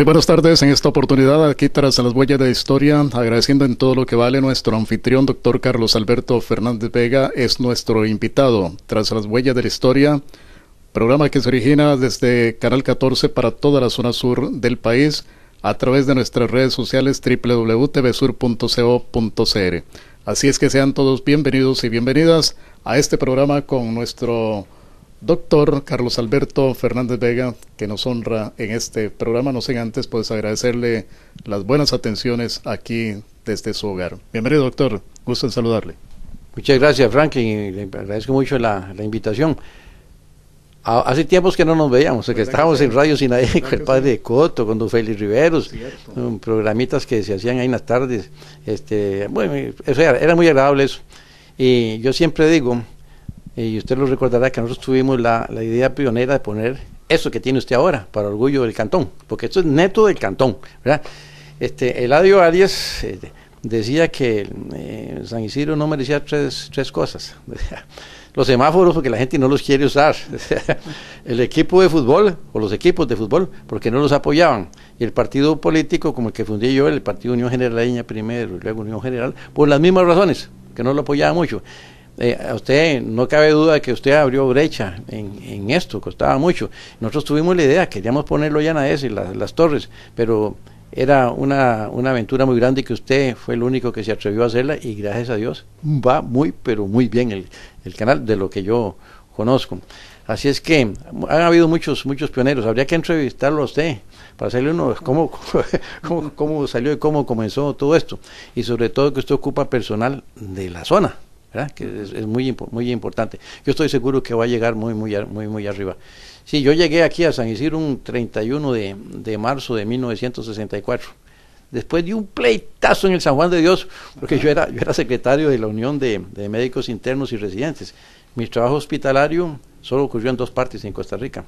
Muy buenas tardes. En esta oportunidad, aquí tras las huellas de historia, agradeciendo en todo lo que vale nuestro anfitrión, doctor Carlos Alberto Fernández Vega, es nuestro invitado. Tras las huellas de la historia, programa que se origina desde Canal 14 para toda la zona sur del país a través de nuestras redes sociales www.tvsur.co.cr. Así es que sean todos bienvenidos y bienvenidas a este programa con nuestro doctor Carlos Alberto Fernández Vega, que nos honra en este programa. No sé antes, puedes agradecerle las buenas atenciones aquí desde su hogar. Bienvenido, doctor. Gusto en saludarle. Muchas gracias, Franklin. Le agradezco mucho la, invitación. hace tiempos que no nos veíamos, que estábamos en Radio Sinaí con el padre de Coto, con don Félix Riveros, programitas que se hacían ahí en las tardes. Este, bueno, eso era muy agradable eso. Y yo siempre digo, eh, y usted lo recordará que nosotros tuvimos la, idea pionera de poner eso que tiene usted ahora, para orgullo del cantón, porque esto es neto del cantón, ¿verdad? Este, Eladio Arias eh, decía que eh, San Isidro no merecía tres, tres cosas. los semáforos porque la gente no los quiere usar. el equipo de fútbol o los equipos de fútbol porque no los apoyaban. Y el partido político como el que fundé yo, el Partido Unión General primero y luego Unión General, por las mismas razones, que no lo apoyaba mucho. Eh, a usted no cabe duda de que usted abrió brecha en, en, esto, costaba mucho. Nosotros tuvimos la idea, queríamos ponerlo ya en y las, las torres, pero era una, una, aventura muy grande que usted fue el único que se atrevió a hacerla y gracias a Dios va muy, pero muy bien el, el canal de lo que yo conozco. Así es que han habido muchos, muchos pioneros. Habría que entrevistarlo a usted para hacerle cómo, cómo, cómo salió y cómo comenzó todo esto. Y sobre todo que usted ocupa personal de la zona que es, muy, muy importante. Yo estoy seguro que va a llegar muy, muy, muy, muy arriba. Sí, yo llegué aquí a San Isidro un 31 de, de marzo de 1964 después de un pleitazo en el San Juan de Dios, porque yo era, yo era secretario de la Unión de, de, Médicos Internos y Residentes. Mi trabajo hospitalario solo ocurrió en dos partes en Costa Rica.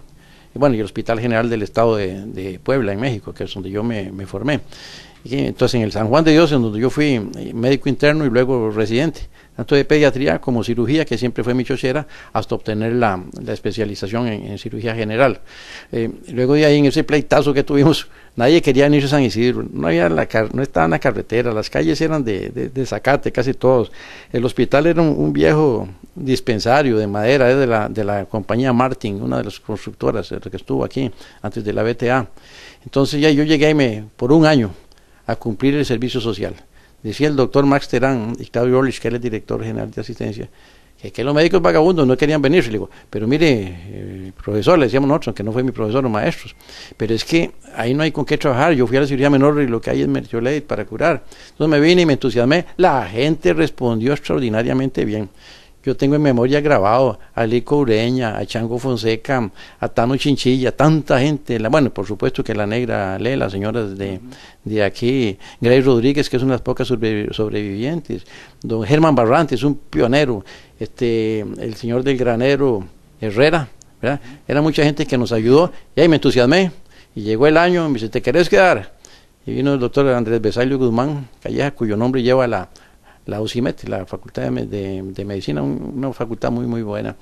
Y bueno, y el Hospital General del Estado de, de Puebla, en México, que es donde yo me, me formé. Entonces, en el San Juan de Dios, en donde yo fui eh, médico interno y luego residente, tanto de pediatría como cirugía, que siempre fue mi chochera, hasta obtener la, especialización en, cirugía general. Eh, luego de ahí, en ese pleitazo que tuvimos, nadie quería venir a San Isidro, no, había la no estaban la carretera, las calles eran de, zacate casi todos. El hospital era un, viejo dispensario de madera, de la, compañía Martin, una de las constructoras eh, que estuvo aquí antes de la BTA. Entonces ya yo llegué y me, por un año a cumplir el servicio social. Decía el doctor Max Terán, y Claudio Orlich, que era el director general de asistencia, que, que los médicos vagabundos no querían venir. Le digo, pero mire, eh, profesor, le decíamos nosotros, que no fue mi profesor, o maestros, pero es que ahí no hay con qué trabajar. Yo fui a la cirugía menor y lo que hay es mertiolate para curar. Entonces me vine y me entusiasmé. La gente respondió extraordinariamente bien. Yo tengo en memoria grabado a Lico Ureña, a Chango Fonseca, a Tano Chinchilla, tanta gente. La, bueno, por supuesto que la negra lee, las señoras de, de aquí. Grace Rodríguez, que es una de las pocas sobrevivientes. Don Germán Barrantes, un pionero. Este, el señor del granero Herrera. Era mucha gente que nos ayudó. Y ahí me entusiasmé. Y llegó el año, me dice, ¿te querés quedar? Y vino el doctor Andrés Besalio Guzmán Calleja, cuyo nombre lleva la, la UCIMET, la Facultad de, Medicina, una facultad muy, muy buena.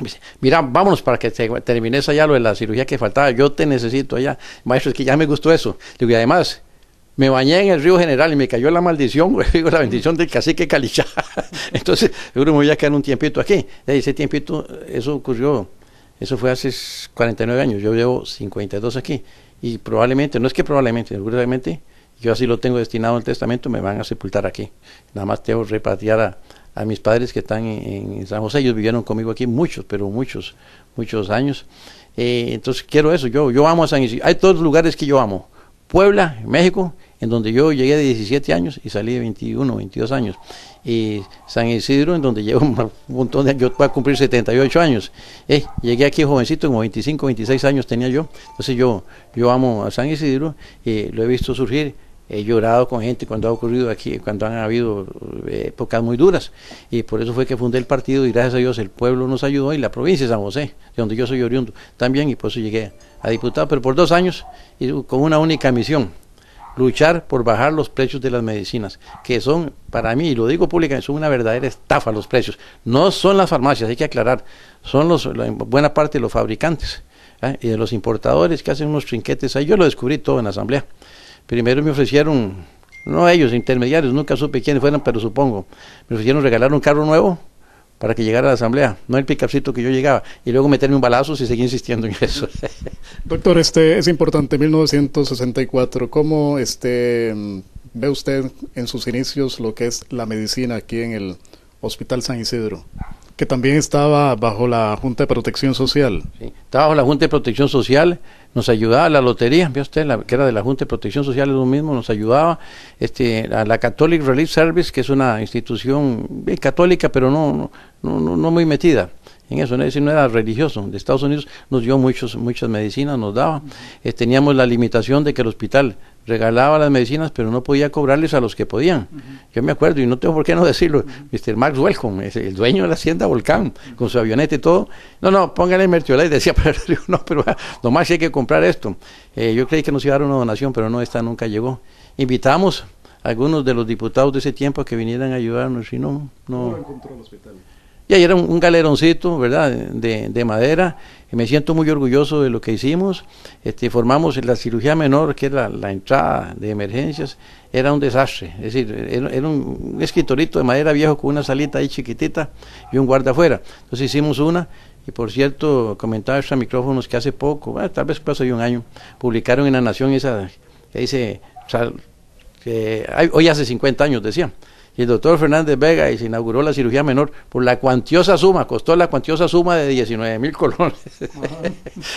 dice, mira, vámonos para que te termines allá lo de la cirugía que faltaba, yo te necesito allá. Maestro, es que ya me gustó eso. Digo, y además, me bañé en el río general y me cayó la maldición, digo, la bendición del cacique Calichá. Entonces, seguro me voy a quedar un tiempito aquí. Ese tiempito, eso ocurrió, eso fue hace 49 años, yo llevo 52 aquí. Y probablemente, no es que probablemente, seguramente yo así lo tengo destinado al testamento, me van a sepultar aquí. Nada más tengo que repatriar a, mis padres que están en, San José, ellos vivieron conmigo aquí muchos, pero muchos, muchos años. Eh, entonces quiero eso, yo, yo amo a San Isidro. Hay todos lugares que yo amo. Puebla, México, en donde yo llegué de 17 años y salí de 21, 22 años. Y San Isidro, en donde llevo un montón de años, yo voy a cumplir 78 años. Eh, llegué aquí jovencito, como 25, 26 años tenía yo. Entonces yo, yo amo a San Isidro, y eh, lo he visto surgir he llorado con gente cuando ha ocurrido aquí, cuando han habido eh, épocas muy duras. Y por eso fue que fundé el partido y gracias a Dios el pueblo nos ayudó y la provincia de San José, de donde yo soy oriundo, también y por eso llegué a diputado, pero por dos años y con una única misión, luchar por bajar los precios de las medicinas, que son, para mí, y lo digo públicamente, son una verdadera estafa los precios. No son las farmacias, hay que aclarar, son los, buena parte los fabricantes ¿eh? y de los importadores que hacen unos trinquetes ahí. Yo lo descubrí todo en la asamblea. Primero me ofrecieron, no ellos, intermediarios, nunca supe quiénes fueran, pero supongo, me ofrecieron regalar un carro nuevo para que llegara a la asamblea, no el picapcito que yo llegaba, y luego meterme un balazo si seguía insistiendo en eso. Doctor, este es importante, 1964, ¿cómo este, ve usted en sus inicios lo que es la medicina aquí en el Hospital San Isidro? que también estaba bajo la Junta de Protección Social. Sí, estaba bajo la Junta de Protección Social, nos ayudaba la lotería, vio usted, que era de la Junta de Protección Social, lo mismo, nos ayudaba este, la Catholic Relief Service, que es una institución eh, católica, pero no, no, no, muy metida en eso, ¿no? es decir, no era religioso. De Estados Unidos nos dio muchos, muchas medicinas, nos daba. Eh, teníamos la limitación de que el hospital regalaba las medicinas, pero no podía cobrarles a los que podían. Yo me acuerdo, y no tengo por qué no decirlo, Mr. Max Welcom, el dueño de la hacienda Volcán, con su avioneta y todo. No, no, póngale y decía, pero no, pero nomás hay que comprar esto. Eh, yo creí que nos iba a dar una donación, pero no, esta nunca llegó. Invitamos a algunos de los diputados de ese tiempo a que vinieran a ayudarnos, y no, no. encontró el hospital. Y ahí era un, un galeroncito, ¿verdad?, de, de madera me siento muy orgulloso de lo que hicimos. Este, formamos la cirugía menor, que era la, entrada de emergencias, era un desastre. Es decir, era, un, escritorito de madera viejo con una salita ahí chiquitita y un guarda afuera. Entonces hicimos una. Y por cierto, comentaba a micrófonos que hace poco, ah, tal vez pasó de un año, publicaron en La Nación esa que dice, hoy hace 50 años, decía y el doctor Fernández Vega y se inauguró la cirugía menor por la cuantiosa suma, costó la cuantiosa suma de 19 mil colones.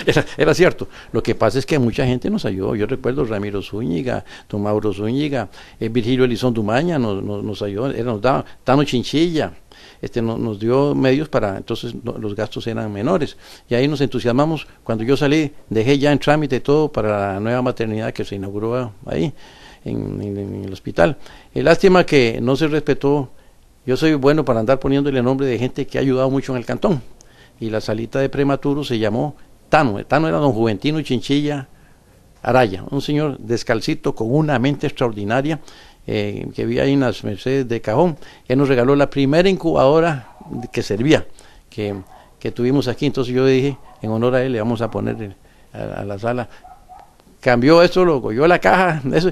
era, cierto. Lo que pasa es que mucha gente nos ayudó. Yo recuerdo Ramiro Zúñiga, don Zúñiga, eh, Virgilio Elizón Dumaña nos, nos, nos ayudó, nos daba, Tano Chinchilla. Este, nos dio medios para, entonces los gastos eran menores. Y ahí nos entusiasmamos. Cuando yo salí, dejé ya en trámite todo para la nueva maternidad que se inauguró ah, ahí en, el hospital. Eh, lástima que no se respetó. Yo soy bueno para andar poniéndole el nombre de gente que ha ayudado mucho en el cantón. Y la salita de prematuro se llamó Tano. Eh, Tano era don Juventino Chinchilla Araya, un señor descalcito con una mente extraordinaria eh, que vi ahí en las Mercedes de Cajón. Él nos regaló la primera incubadora que servía, que, que tuvimos aquí. Entonces yo dije, en honor a él, le vamos a poner a, a la sala cambió esto, lo cogió la caja, eso,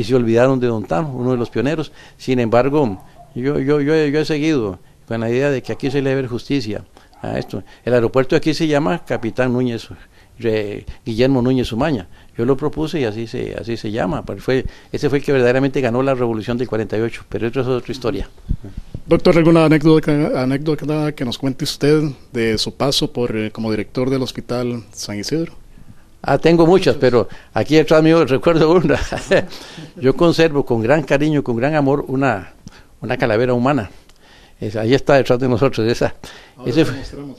y se olvidaron de Don Tano, uno de los pioneros. Sin embargo, yo, yo, yo, he seguido con la idea de que aquí se le debe justicia a esto. El aeropuerto aquí se llama Capitán Núñez, eh, Guillermo Núñez Sumaña, Yo lo propuse y así se, así se llama. fue, ese fue el que verdaderamente ganó la revolución del 48, pero eso es otra historia. Doctor, ¿alguna anécdota, anécdota que nos cuente usted de su paso por, eh, como director del Hospital San Isidro? Ah, tengo muchas, pero aquí detrás mío recuerdo una. Yo conservo con gran cariño, con gran amor, una, calavera humana. ahí está detrás de nosotros. Esa,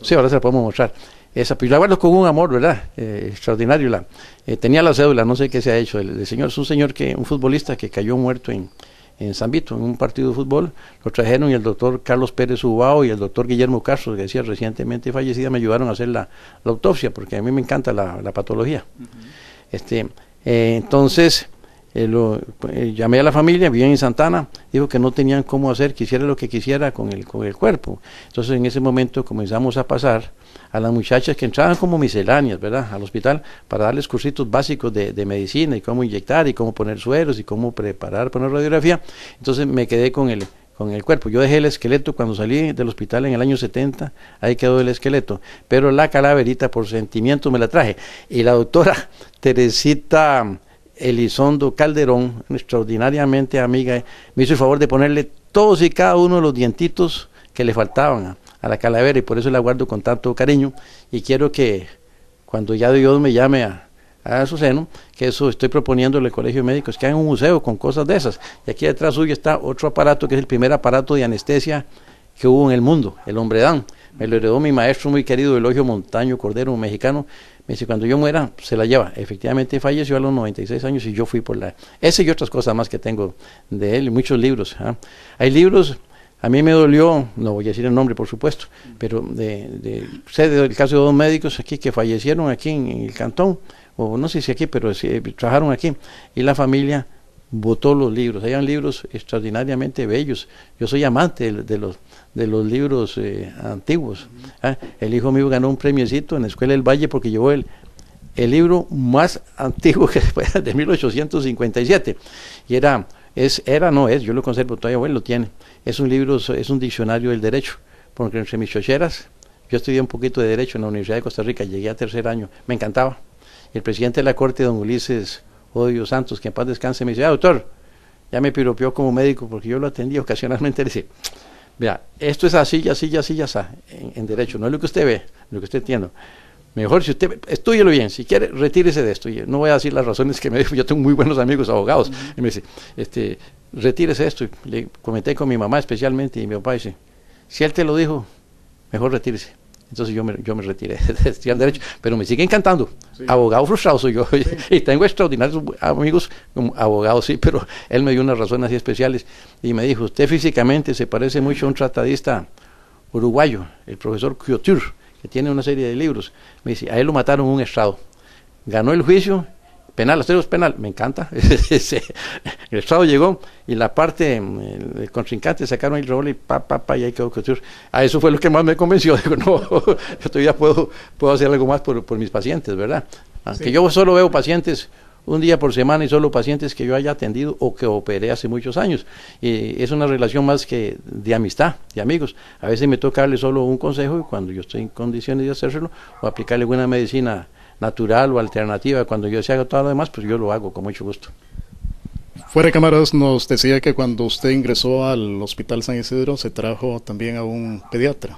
sí, ahora se la podemos mostrar. Esa, pues la guardo con un amor, ¿verdad? Eh, extraordinario. La, eh, tenía la cédula, no sé qué se ha hecho. el señor es un señor que, un futbolista que cayó muerto en, en San Vito, en un partido de fútbol, lo trajeron y el doctor Carlos Pérez Ubao y el doctor Guillermo Castro, que decía recientemente fallecida, me ayudaron a hacer la, autopsia, porque a mí me encanta la, patología. este, eh, entonces, eh, eh, llamé a la familia, vivían en Santana, dijo que no tenían cómo hacer, quisiera lo que quisiera con el, con el cuerpo. Entonces en ese momento comenzamos a pasar a las muchachas que entraban como misceláneas, ¿verdad?, al hospital para darles cursitos básicos de, de medicina y cómo inyectar y cómo poner sueros y cómo preparar para radiografía. Entonces me quedé con el, con el cuerpo. Yo dejé el esqueleto cuando salí del hospital en el año 70, ahí quedó el esqueleto, pero la calaverita por sentimiento me la traje. Y la doctora Teresita... Elizondo Calderón, extraordinariamente amiga, me hizo el favor de ponerle todos y cada uno de los dientitos que le faltaban a, la calavera y por eso la guardo con tanto cariño y quiero que cuando ya Dios me llame a, su seno, que eso estoy proponiendo al Colegio de Médicos, que hagan un museo con cosas de esas. Y aquí detrás suyo está otro aparato que es el primer aparato de anestesia que hubo en el mundo, el hombre Dan, Me lo heredó mi maestro muy querido, Elogio Montaño Cordero, un mexicano cuando yo muera, se la lleva. Efectivamente falleció a los 96 años y yo fui por la... Ese y otras cosas más que tengo de él, muchos libros. ¿ah? Hay libros, a mí me dolió, no voy a decir el nombre por supuesto, pero de, de, sé del caso de dos médicos aquí que fallecieron aquí en, el cantón, o no sé si aquí, pero trabajaron aquí, y la familia votó los libros. Eran libros extraordinariamente bellos. Yo soy amante de, los, de los libros eh, antiguos. ¿ah? El hijo mío ganó un premiecito en la Escuela del Valle porque llevó el, libro más antiguo que después de 1857. Y era, es, era, no es, yo lo conservo todavía, bueno, lo tiene. Es un libro, es un diccionario del derecho, porque entre mis chocheras, yo estudié un poquito de derecho en la Universidad de Costa Rica, llegué a tercer año, me encantaba. El presidente de la Corte, don Ulises Odio oh, Santos, que en paz descanse, me dice, ah, doctor, ya me piropeó como médico porque yo lo atendí ocasionalmente, le dice, mira, esto es así, ya, así, así, ya, está, en derecho, no es lo que usted ve, lo que usted entiende. Mejor si usted, estúyelo bien, si quiere, retírese de esto. no voy a decir las razones que me dijo, yo tengo muy buenos amigos abogados. Y me dice, este, retírese de esto. le comenté con mi mamá especialmente y mi papá dice, si él te lo dijo, mejor retírese. Entonces yo me, yo me retiré de este estudiar Derecho, pero me sigue encantando. Abogado frustrado soy yo. Y, tengo extraordinarios amigos, abogados sí, pero él me dio unas razones así especiales y me dijo, usted físicamente se parece mucho a un tratadista uruguayo, el profesor Cuiotur, que tiene una serie de libros. Me dice, a él lo mataron un estrado. Ganó el juicio penal, los es penal, me encanta. el estado llegó y la parte, mm, el, contrincante sacaron el rol y pa, pa, pa, y ahí quedó A eso fue lo que más me convenció. Digo, no, yo todavía puedo, puedo hacer algo más por, mis pacientes, ¿verdad? Aunque ah, yo solo veo pacientes un día por semana y solo pacientes que yo haya atendido o que operé hace muchos años. Y es una relación más que de amistad, de amigos. A veces me toca darle solo un consejo y cuando yo estoy en condiciones de hacérselo, o aplicarle buena medicina natural o alternativa. Cuando yo se haga todo lo demás, pues yo lo hago con mucho gusto. Fuera de cámaras nos decía que cuando usted ingresó al Hospital San Isidro se trajo también a un pediatra.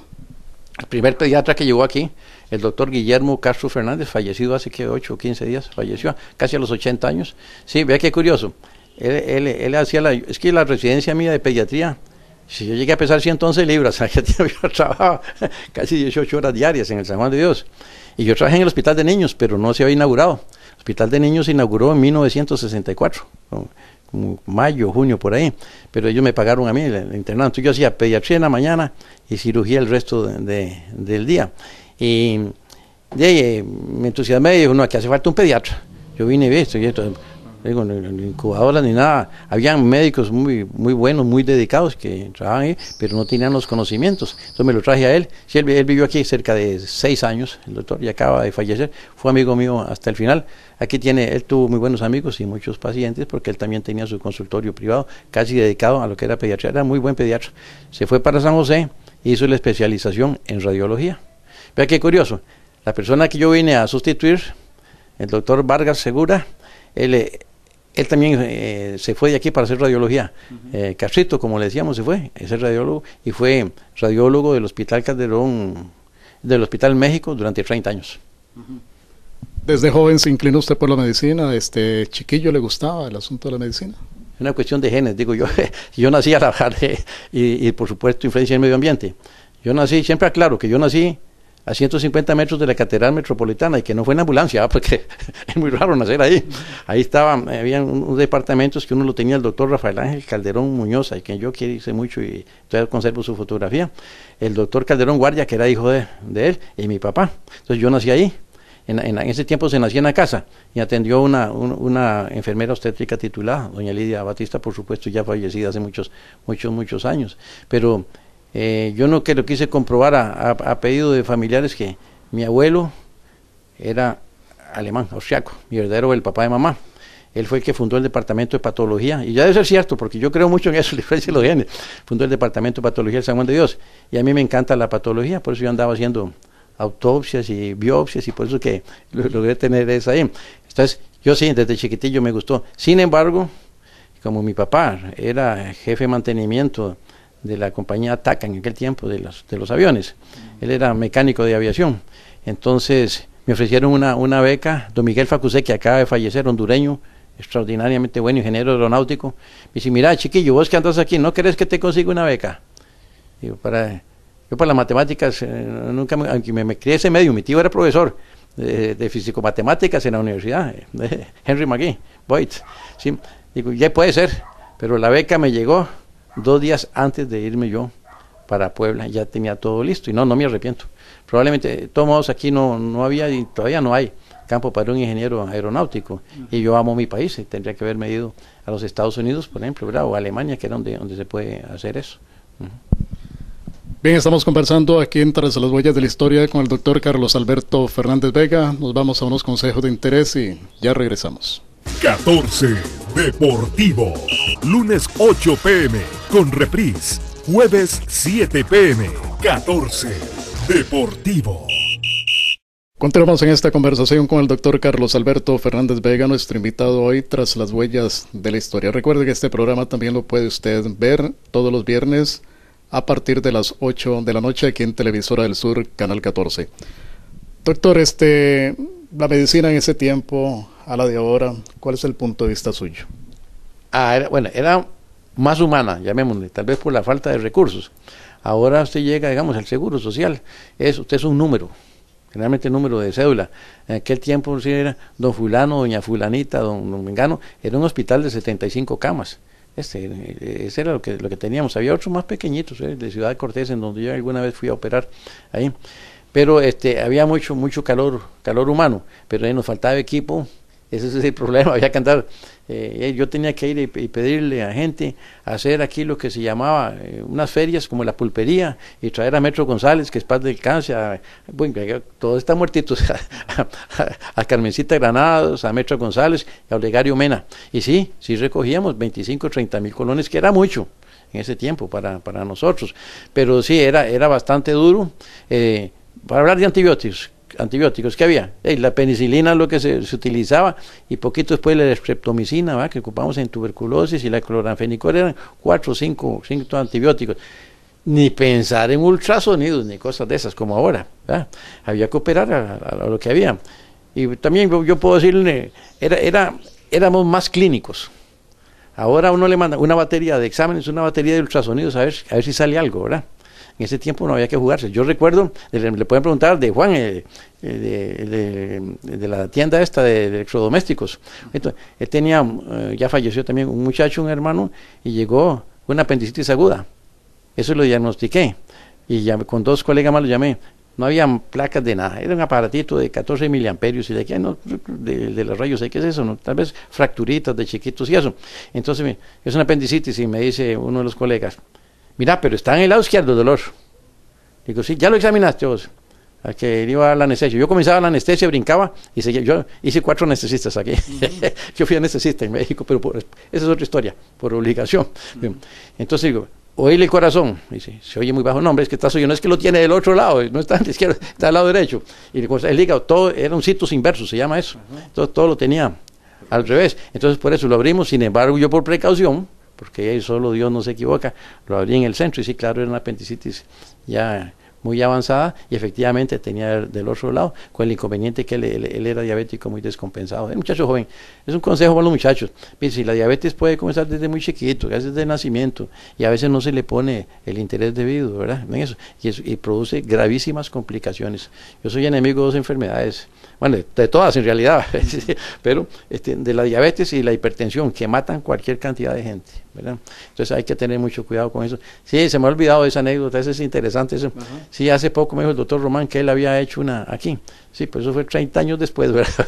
El primer pediatra que llegó aquí, el doctor Guillermo Castro Fernández, fallecido hace que 8 o 15 días, falleció casi a los 80 años. Sí, vea qué curioso. Él, él, hacía la, es que la residencia mía de pediatría, si yo llegué a pesar 111 libras, yo trabajaba casi 18 horas diarias en el San Juan de Dios. Y yo trabajé en el Hospital de Niños, pero no se había inaugurado. El Hospital de Niños se inauguró en 1964, como mayo, junio, por ahí. Pero ellos me pagaron a mí el, internado. Entonces yo hacía pediatría en la mañana y cirugía el resto del día. Y de eh, me entusiasmé y dije, no, aquí hace falta un pediatra. Yo vine y vi esto y esto digo, ni, ni ni nada. Habían médicos muy, muy buenos, muy dedicados que trabajaban ahí, pero no tenían los conocimientos. Entonces me lo traje a él. él, vivió aquí cerca de seis años, el doctor, y acaba de fallecer. Fue amigo mío hasta el final. Aquí tiene, él tuvo muy buenos amigos y muchos pacientes porque él también tenía su consultorio privado, casi dedicado a lo que era pediatría. Era muy buen pediatra. Se fue para San José y hizo la especialización en radiología. Vea qué curioso. La persona que yo vine a sustituir, el doctor Vargas Segura, él, eh, él también eh, se fue de aquí para hacer radiología. Eh, como le decíamos, se fue, es el radiólogo, y fue radiólogo del Hospital Calderón, del Hospital México durante 30 años. Desde joven se inclinó usted por la medicina, este chiquillo le gustaba el asunto de la medicina. Es una cuestión de genes, digo yo, yo nací a la y, y por supuesto influencia en medio ambiente. Yo nací, siempre aclaro que yo nací a 150 metros de la Catedral Metropolitana y que no fue en ambulancia, ah, porque es muy raro nacer ahí. Ahí estaban, eh, había unos departamentos que uno lo tenía el doctor Rafael Ángel Calderón Muñoz, y que yo quise mucho y todavía conservo su fotografía. El doctor Calderón Guardia, que era hijo de, él, y mi papá. Entonces yo nací ahí. En, en, ese tiempo se nacía en la casa y atendió una, una, enfermera obstétrica titulada, doña Lidia Batista, por supuesto, ya fallecida hace muchos, muchos, muchos años. Pero eh, yo no que lo quise comprobar a, pedido de familiares que mi abuelo era alemán, austriaco, mi verdadero el papá de mamá. Él fue el que fundó el departamento de patología, y ya debe ser cierto, porque yo creo mucho en eso, el lo Fundó el departamento de patología del San Juan de Dios, y a mí me encanta la patología, por eso yo andaba haciendo autopsias y biopsias, y por eso que logré tener esa ahí. Entonces, yo sí, desde chiquitillo me gustó. Sin embargo, como mi papá era jefe de mantenimiento, de la compañía TACA en aquel tiempo de los, de los aviones. Él era mecánico de aviación. Entonces me ofrecieron una, beca, don Miguel Facusé, que acaba de fallecer, hondureño, extraordinariamente bueno, ingeniero aeronáutico. Me dice, mira, chiquillo, vos que andas aquí, ¿no crees que te consiga una beca? para, yo para las matemáticas, eh, nunca, me, aunque me, crié ese medio, mi tío era profesor de, de físico-matemáticas en la universidad, Henry McGee, Boyd. Sí, digo, ya puede ser, pero la beca me llegó Dos días antes de irme yo para Puebla ya tenía todo listo y no, no me arrepiento. Probablemente, todos aquí no, había y todavía no hay campo para un ingeniero aeronáutico y yo amo mi país y tendría que haberme ido a los Estados Unidos, por ejemplo, o a Alemania, que era donde, donde se puede hacer eso. Bien, estamos conversando aquí en Tras las Huellas de la Historia con el doctor Carlos Alberto Fernández Vega. Nos vamos a unos consejos de interés y ya regresamos. 14 Deportivo. Lunes 8 pm con reprise. Jueves 7 pm. 14 Deportivo. Continuamos en esta conversación con el doctor Carlos Alberto Fernández Vega, nuestro invitado hoy tras las huellas de la historia. Recuerde que este programa también lo puede usted ver todos los viernes a partir de las 8 de la noche aquí en Televisora del Sur, Canal 14. Doctor, este, la medicina en ese tiempo a la de ahora, ¿cuál es el punto de vista suyo? Ah, era, bueno, era más humana, llamémosle, tal vez por la falta de recursos. Ahora usted llega, digamos, al seguro social, es, usted es un número, generalmente número de cédula. En aquel tiempo si era don fulano, doña fulanita, don, don Mengano, era un hospital de 75 camas. Este, eh, ese era lo que, lo que teníamos. Había otros más pequeñitos, eh, de Ciudad Cortés, en donde yo alguna vez fui a operar ahí. Pero este, había mucho, mucho calor, calor humano, pero ahí nos faltaba equipo, ese es el problema, había que andar. Eh, yo tenía que ir y, pedirle a gente hacer aquí lo que se llamaba eh, unas ferias como la pulpería y traer a Metro González, que es paz del cáncer. Bueno, todos están muertitos. a, Carmencita Granados, a Metro González y a Olegario Mena. Y sí, sí recogíamos 25, 30 mil colones, que era mucho en ese tiempo para, nosotros. Pero sí, era, era bastante duro. Eh, para hablar de antibióticos, antibióticos que había. la penicilina lo que se, utilizaba y poquito después la streptomicina, ¿va? que ocupamos en tuberculosis y la cloranfenicol eran cuatro o cinco, cinco, antibióticos. Ni pensar en ultrasonidos ni cosas de esas como ahora. Había que operar a, lo que había. Y también yo, puedo decirle, era, era, éramos más clínicos. Ahora uno le manda una batería de exámenes, una batería de ultrasonidos a ver, a ver si sale algo, ¿verdad? en ese tiempo no había que jugarse. Yo recuerdo, le, pueden preguntar de Juan, eh, eh, de, la tienda esta de, electrodomésticos él tenía, eh, ya falleció también un muchacho, un hermano, y llegó una apendicitis aguda. Eso lo diagnostiqué. Y con dos colegas más lo llamé. No había placas de nada, era un aparatito de 14 miliamperios y de aquí, no, de, los rayos, ¿qué es eso? Tal vez fracturitas de chiquitos y eso. Entonces, es una apendicitis y me dice uno de los colegas, mira, pero está en el lado izquierdo el dolor. Digo, sí, ya lo examinaste vos. A que iba a la anestesia. Yo comenzaba la anestesia, brincaba y seguía. Yo hice cuatro anestesistas aquí. yo fui anestesista en México, pero esa es otra historia, por obligación. Entonces digo, oíle el corazón. Dice, se oye muy bajo. nombre, es que está suyo. No es que lo tiene del otro lado, no está al izquierdo, está al lado derecho. Y el hígado, todo era un situs inverso, se llama eso. Entonces todo lo tenía al revés. Entonces por eso lo abrimos. Sin embargo, yo por precaución porque ahí solo Dios no se equivoca. Lo abrí en el centro y sí, claro, era una apendicitis ya muy avanzada y efectivamente tenía del otro lado, con el inconveniente que él, era diabético muy descompensado. El muchacho joven, es un consejo para los muchachos. Si la diabetes puede comenzar desde muy chiquito, ya desde nacimiento, y a veces no se le pone el interés debido, ¿verdad? En y, eso, y produce gravísimas complicaciones. Yo soy enemigo de dos enfermedades bueno, de todas en realidad, pero este, de la diabetes y la hipertensión, que matan cualquier cantidad de gente, ¿verdad? Entonces hay que tener mucho cuidado con eso. Sí, se me ha olvidado esa anécdota, esa es interesante. Eso. Sí, hace poco me dijo el doctor Román que él había hecho una aquí. Sí, pues eso fue 30 años después, ¿verdad?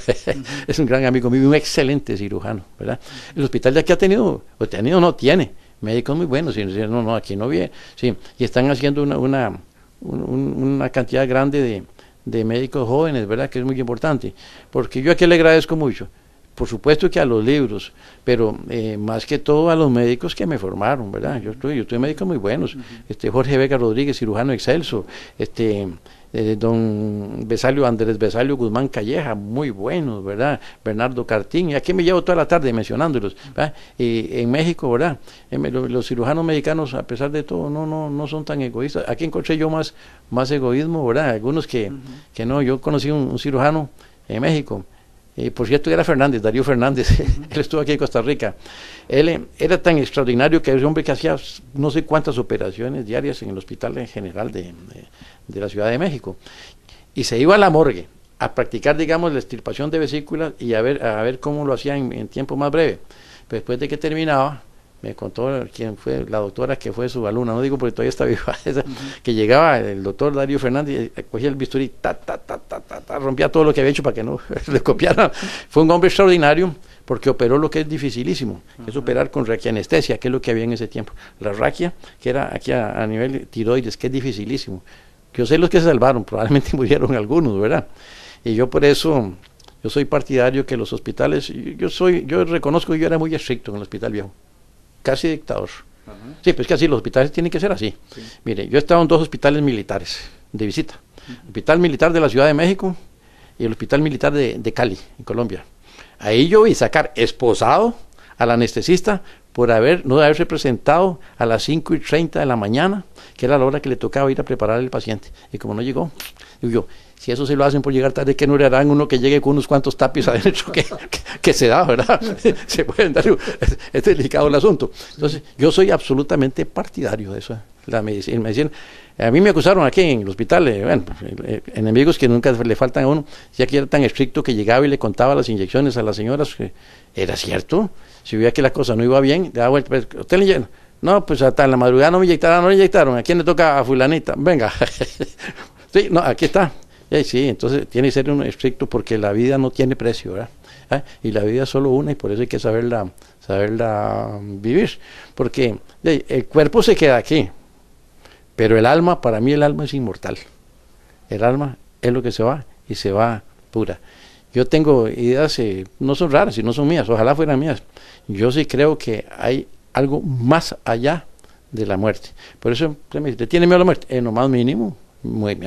es un gran amigo mío, un excelente cirujano, ¿verdad? El hospital de aquí ha tenido, o tenido no tiene, médicos muy buenos, no, no, aquí no viene, sí, y están haciendo una, una cantidad grande de de médicos jóvenes, ¿verdad? Que es muy importante. Porque yo aquí le agradezco mucho, por supuesto que a los libros, pero eh, más que todo a los médicos que me formaron, ¿verdad? Yo estoy yo estoy médicos muy buenos, este Jorge Vega Rodríguez, cirujano excelso, este eh, don Besalio Andrés Besalio Guzmán Calleja, muy buenos, ¿verdad? Bernardo Cartín, y aquí me llevo toda la tarde mencionándolos, ¿verdad? Y en México, ¿verdad? Eh, los, cirujanos mexicanos, a pesar de todo, no, no, no son tan egoístas. Aquí encontré yo más, más egoísmo, ¿verdad? Algunos que, que no, yo conocí un cirujano en México, por cierto, era Fernández, Darío Fernández, él estuvo aquí en Costa Rica. Él eh, era tan extraordinario que era un hombre que hacía no sé cuántas operaciones diarias en el hospital en general de, la Ciudad de México. Y se iba a la morgue a practicar, digamos, la extirpación de vesículas y a ver, a ver cómo lo hacía en, en tiempo más breve. después de que terminaba, me contó quién fue, la doctora que fue su alumna, no digo porque todavía está viva, que llegaba el doctor Darío Fernández, eh, cogía el bisturí, ta, ta, ta, ta, ta, rompía todo lo que había hecho para que no le copiara, Fue un hombre extraordinario porque operó lo que es dificilísimo, es operar con raquianestesia, que es lo que había en ese tiempo. La raquia, que era aquí a, nivel tiroides, que es dificilísimo. Yo sé los que se salvaron, probablemente murieron algunos, ¿verdad? Y yo por eso yo soy partidario que los hospitales, yo soy, yo reconozco que yo era muy estricto en el hospital viejo casi dictador. sí Sí, pues que así, los hospitales tienen que ser así. Mire, yo he estado en dos hospitales militares de visita. El Hospital Militar de la Ciudad de México y el Hospital Militar de, Cali, en Colombia. Ahí yo vi sacar esposado al anestesista por haber, no haberse presentado a las 5 y 30 de la mañana, que era la hora que le tocaba ir a preparar al paciente. Y como no llegó, digo yo, si eso se lo hacen por llegar tarde, que no le harán uno que llegue con unos cuantos tapios adentro que, que, se da, ¿verdad? se pueden dar, es, delicado el asunto. Entonces, yo soy absolutamente partidario de eso, la medicina, A mí me acusaron aquí en el hospital, eh, bueno, pues, eh, eh, enemigos que nunca le faltan a uno, ya aquí era tan estricto que llegaba y le contaba las inyecciones a las señoras, que era cierto, si veía que la cosa no iba bien, le daba vuelta, pues, usted le llena. No, pues hasta en la madrugada no me inyectaron, no inyectaron. ¿A quién le toca a fulanita? Venga. sí, no, aquí está. Eh, sí, entonces tiene que ser un estricto porque la vida no tiene precio, ¿verdad? Ah, y la vida es solo una y por eso hay que saberla, saberla mm, vivir. Porque eh, el cuerpo se queda aquí, pero el alma, para mí el alma es inmortal. El alma es lo que se va y se va pura. Yo tengo ideas, eh, no son raras y no son mías, ojalá fueran mías. Yo sí creo que hay algo más allá de la muerte. Por eso usted ¿tiene miedo a la muerte? En lo más mínimo muy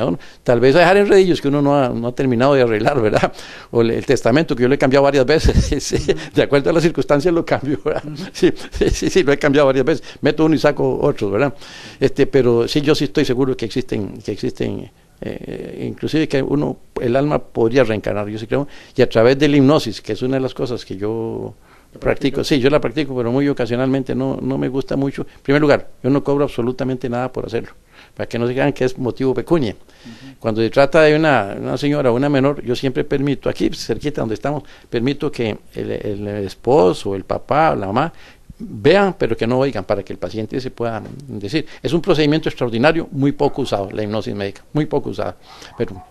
Tal vez a dejar enredillos que uno no ha, terminado de arreglar, ¿verdad? O el, testamento que yo le he cambiado varias veces, de acuerdo a las circunstancias lo cambio, ¿verdad? Sí, sí, sí, lo he cambiado varias veces. Meto uno y saco otro, ¿verdad? Este, pero sí, yo sí estoy seguro que existen, que existen eh, inclusive que uno, el alma podría reencarnar, yo sí creo, y a través de la hipnosis, que es una de las cosas que yo practico, sí, yo la practico, pero muy ocasionalmente, no, no me gusta mucho. En primer lugar, yo no cobro absolutamente nada por hacerlo para que no digan que es motivo pecuñe. Cuando se trata de una, señora o una menor, yo siempre permito, aquí pues, cerquita donde estamos, permito que el, esposo, el papá, la mamá vean, pero que no oigan, para que el paciente se pueda decir. Es un procedimiento extraordinario, muy poco usado, la hipnosis médica, muy poco usada. Pero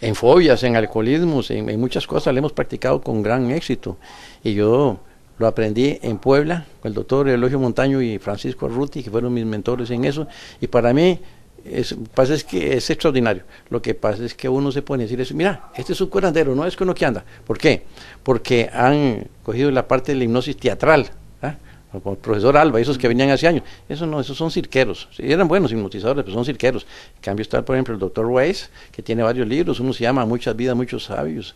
en fobias, en alcoholismos, en, muchas cosas la hemos practicado con gran éxito. Y yo lo aprendí en Puebla con el doctor Elogio Montaño y Francisco Arruti, que fueron mis mentores en eso, y para mí es, pasa es que es extraordinario. Lo que pasa es que uno se pone a decir eso, mira, este es un curandero, no es con lo que anda. ¿Por qué? Porque han cogido la parte de la hipnosis teatral, ¿ah? con el profesor Alba, esos que venían hace años. Eso no, esos son cirqueros. eran buenos hipnotizadores, pero son cirqueros. En cambio está, por ejemplo, el doctor Weiss, que tiene varios libros. Uno se llama Muchas vidas, muchos sabios.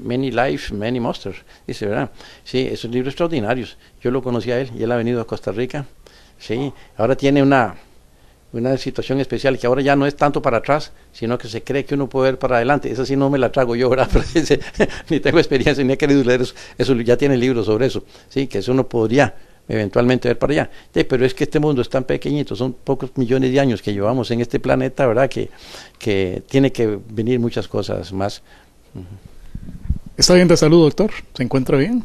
Many life, Many Monsters, dice, ¿verdad? Sí, es un libro Yo lo conocí a él y él ha venido a Costa Rica. Sí, ahora tiene una, una situación especial que ahora ya no es tanto para atrás, sino que se cree que uno puede ver para adelante. Esa sí no me la trago yo, ¿verdad? ni tengo experiencia, ni he querido leer eso. eso ya tiene libros sobre eso, sí, que eso uno podría eventualmente ver para allá. pero es que este mundo es tan pequeñito, son pocos millones de años que llevamos en este planeta, ¿verdad? Que, que tiene que venir muchas cosas más. ¿Está bien de salud, doctor? ¿Se encuentra bien?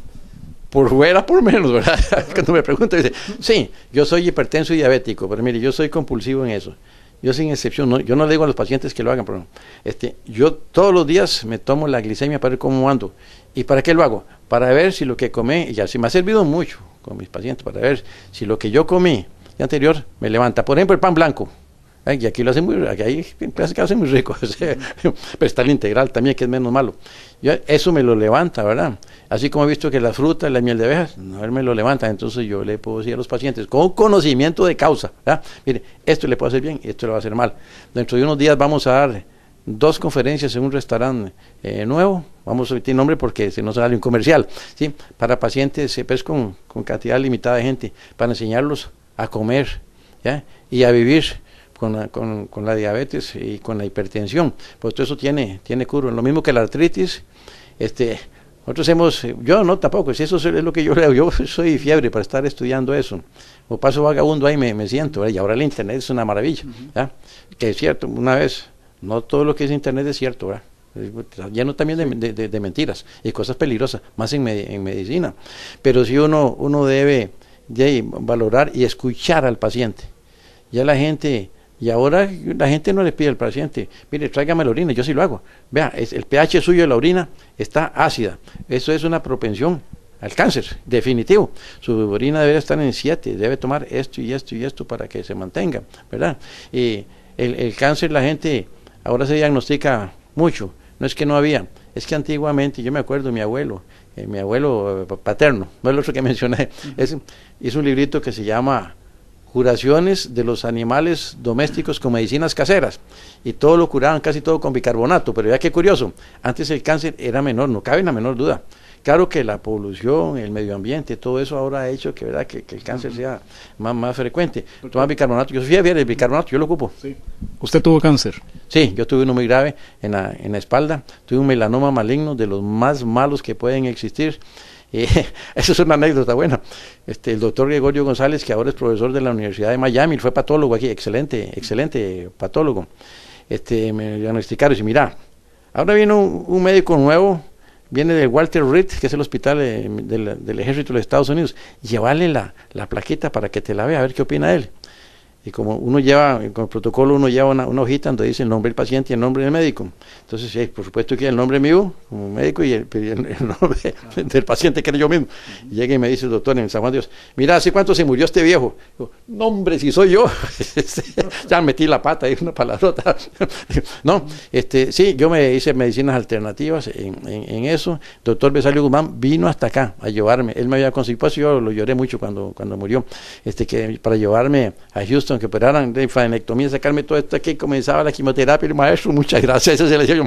Por fuera, por menos, ¿verdad? Cuando me preguntan, dice, sí, yo soy hipertenso y diabético, pero mire, yo soy compulsivo en eso. Yo sin excepción, yo no le digo a los pacientes que lo hagan, pero este, yo todos los días me tomo la glicemia para ver cómo ando. ¿Y para qué lo hago? Para ver si lo que comí, y así me ha servido mucho con mis pacientes, para ver si lo que yo comí de anterior me levanta. Por ejemplo, el pan blanco. Y aquí lo hacen muy, aquí hay que muy rico, pero está el integral también, que es menos malo. eso me lo levanta, ¿verdad? Así como he visto que la fruta, y la miel de abejas, a ver, me lo levanta. Entonces yo le puedo decir a los pacientes, con conocimiento de causa, Mire, esto le puede hacer bien y esto le va a hacer mal. Dentro de unos días vamos a dar dos conferencias en un restaurante eh, nuevo, vamos a emitir nombre porque se nos sale un comercial, ¿sí? Para pacientes eh, pues, con, con cantidad limitada de gente, para enseñarlos a comer, Y a vivir con la, con, con la, diabetes y con la hipertensión. Pues todo eso tiene, tiene cura. Lo mismo que la artritis. Este, nosotros hemos, yo no tampoco, si eso es lo que yo leo, yo soy fiebre para estar estudiando eso. O paso vagabundo ahí me, me siento, y ahora el Internet es una maravilla. Que es cierto, una vez, no todo lo que es Internet es cierto, ¿verdad? lleno también de, mentiras y cosas peligrosas, más en, medicina. Pero si uno, uno debe, debe valorar y escuchar al paciente. Ya la gente y ahora la gente no le pide al paciente, mire, tráigame la orina, yo sí lo hago. Vea, es, el pH suyo de la orina está ácida. Eso es una propensión al cáncer, definitivo. Su orina debe estar en 7, debe tomar esto y esto y esto para que se mantenga, ¿verdad? Y el, cáncer la gente ahora se diagnostica mucho, no es que no había, es que antiguamente, yo me acuerdo, mi abuelo, eh, mi abuelo eh, paterno, no es el otro que mencioné, es, hizo un librito que se llama curaciones de los animales domésticos con medicinas caseras y todo lo curaban casi todo con bicarbonato, pero ya qué curioso, antes el cáncer era menor, no cabe la menor duda. Claro que la polución, el medio ambiente, todo eso ahora ha hecho que verdad que, el cáncer sea más, frecuente. tomar bicarbonato, yo fui a el bicarbonato, yo lo ocupo. ¿Usted tuvo cáncer? Sí, yo tuve uno muy grave en la, en la espalda, tuve un melanoma maligno de los más malos que pueden existir eso es una anécdota buena. Este, el doctor Gregorio González, que ahora es profesor de la Universidad de Miami, fue patólogo aquí, excelente, excelente patólogo. Este, me diagnosticaron y dice, mira, ahora viene un, médico nuevo, viene de Walter Reed, que es el hospital eh, del ejército de los Estados Unidos, llévale la, la plaqueta para que te la vea, a ver qué opina él y como uno lleva, con el protocolo uno lleva una, hojita donde dice el nombre del paciente y el nombre del médico. Entonces, por supuesto que el nombre mío como médico y el, nombre del paciente que era yo mismo. Y llega y me dice el doctor en el San Juan Dios, mira, ¿hace cuánto se murió este viejo? Digo, no, si soy yo. ya metí la pata y una palabrota. no, este, sí, yo me hice medicinas alternativas en, eso. Doctor Besalio Guzmán vino hasta acá a llevarme. Él me había conseguido, pues, yo lo lloré mucho cuando, cuando murió, este, que para llevarme a Houston que operaran de infanectomía, sacarme todo esto aquí, comenzaba la quimioterapia, y el maestro, muchas gracias, eso se le decía yo,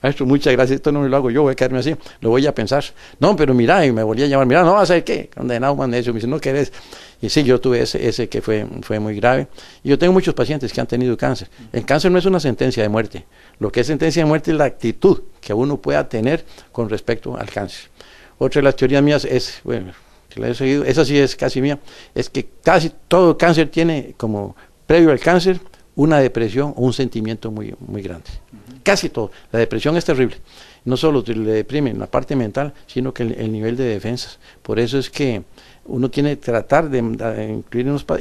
maestro, muchas gracias, esto no me lo hago yo, voy a quedarme así, lo voy a pensar. No, pero mira, y me volví a llamar, mira, no vas a ver qué, condenado eso, me dice, no querés. Y sí, yo tuve ese, ese que fue, fue muy grave. Y yo tengo muchos pacientes que han tenido cáncer. El cáncer no es una sentencia de muerte. Lo que es sentencia de muerte es la actitud que uno pueda tener con respecto al cáncer. Otra de las teorías mías es, bueno, esa sí es casi mía, es que casi todo cáncer tiene como previo al cáncer una depresión o un sentimiento muy, muy grande. Casi todo. La depresión es terrible. No solo le deprime la parte mental, sino que el, nivel de defensas. Por eso es que uno tiene que tratar de,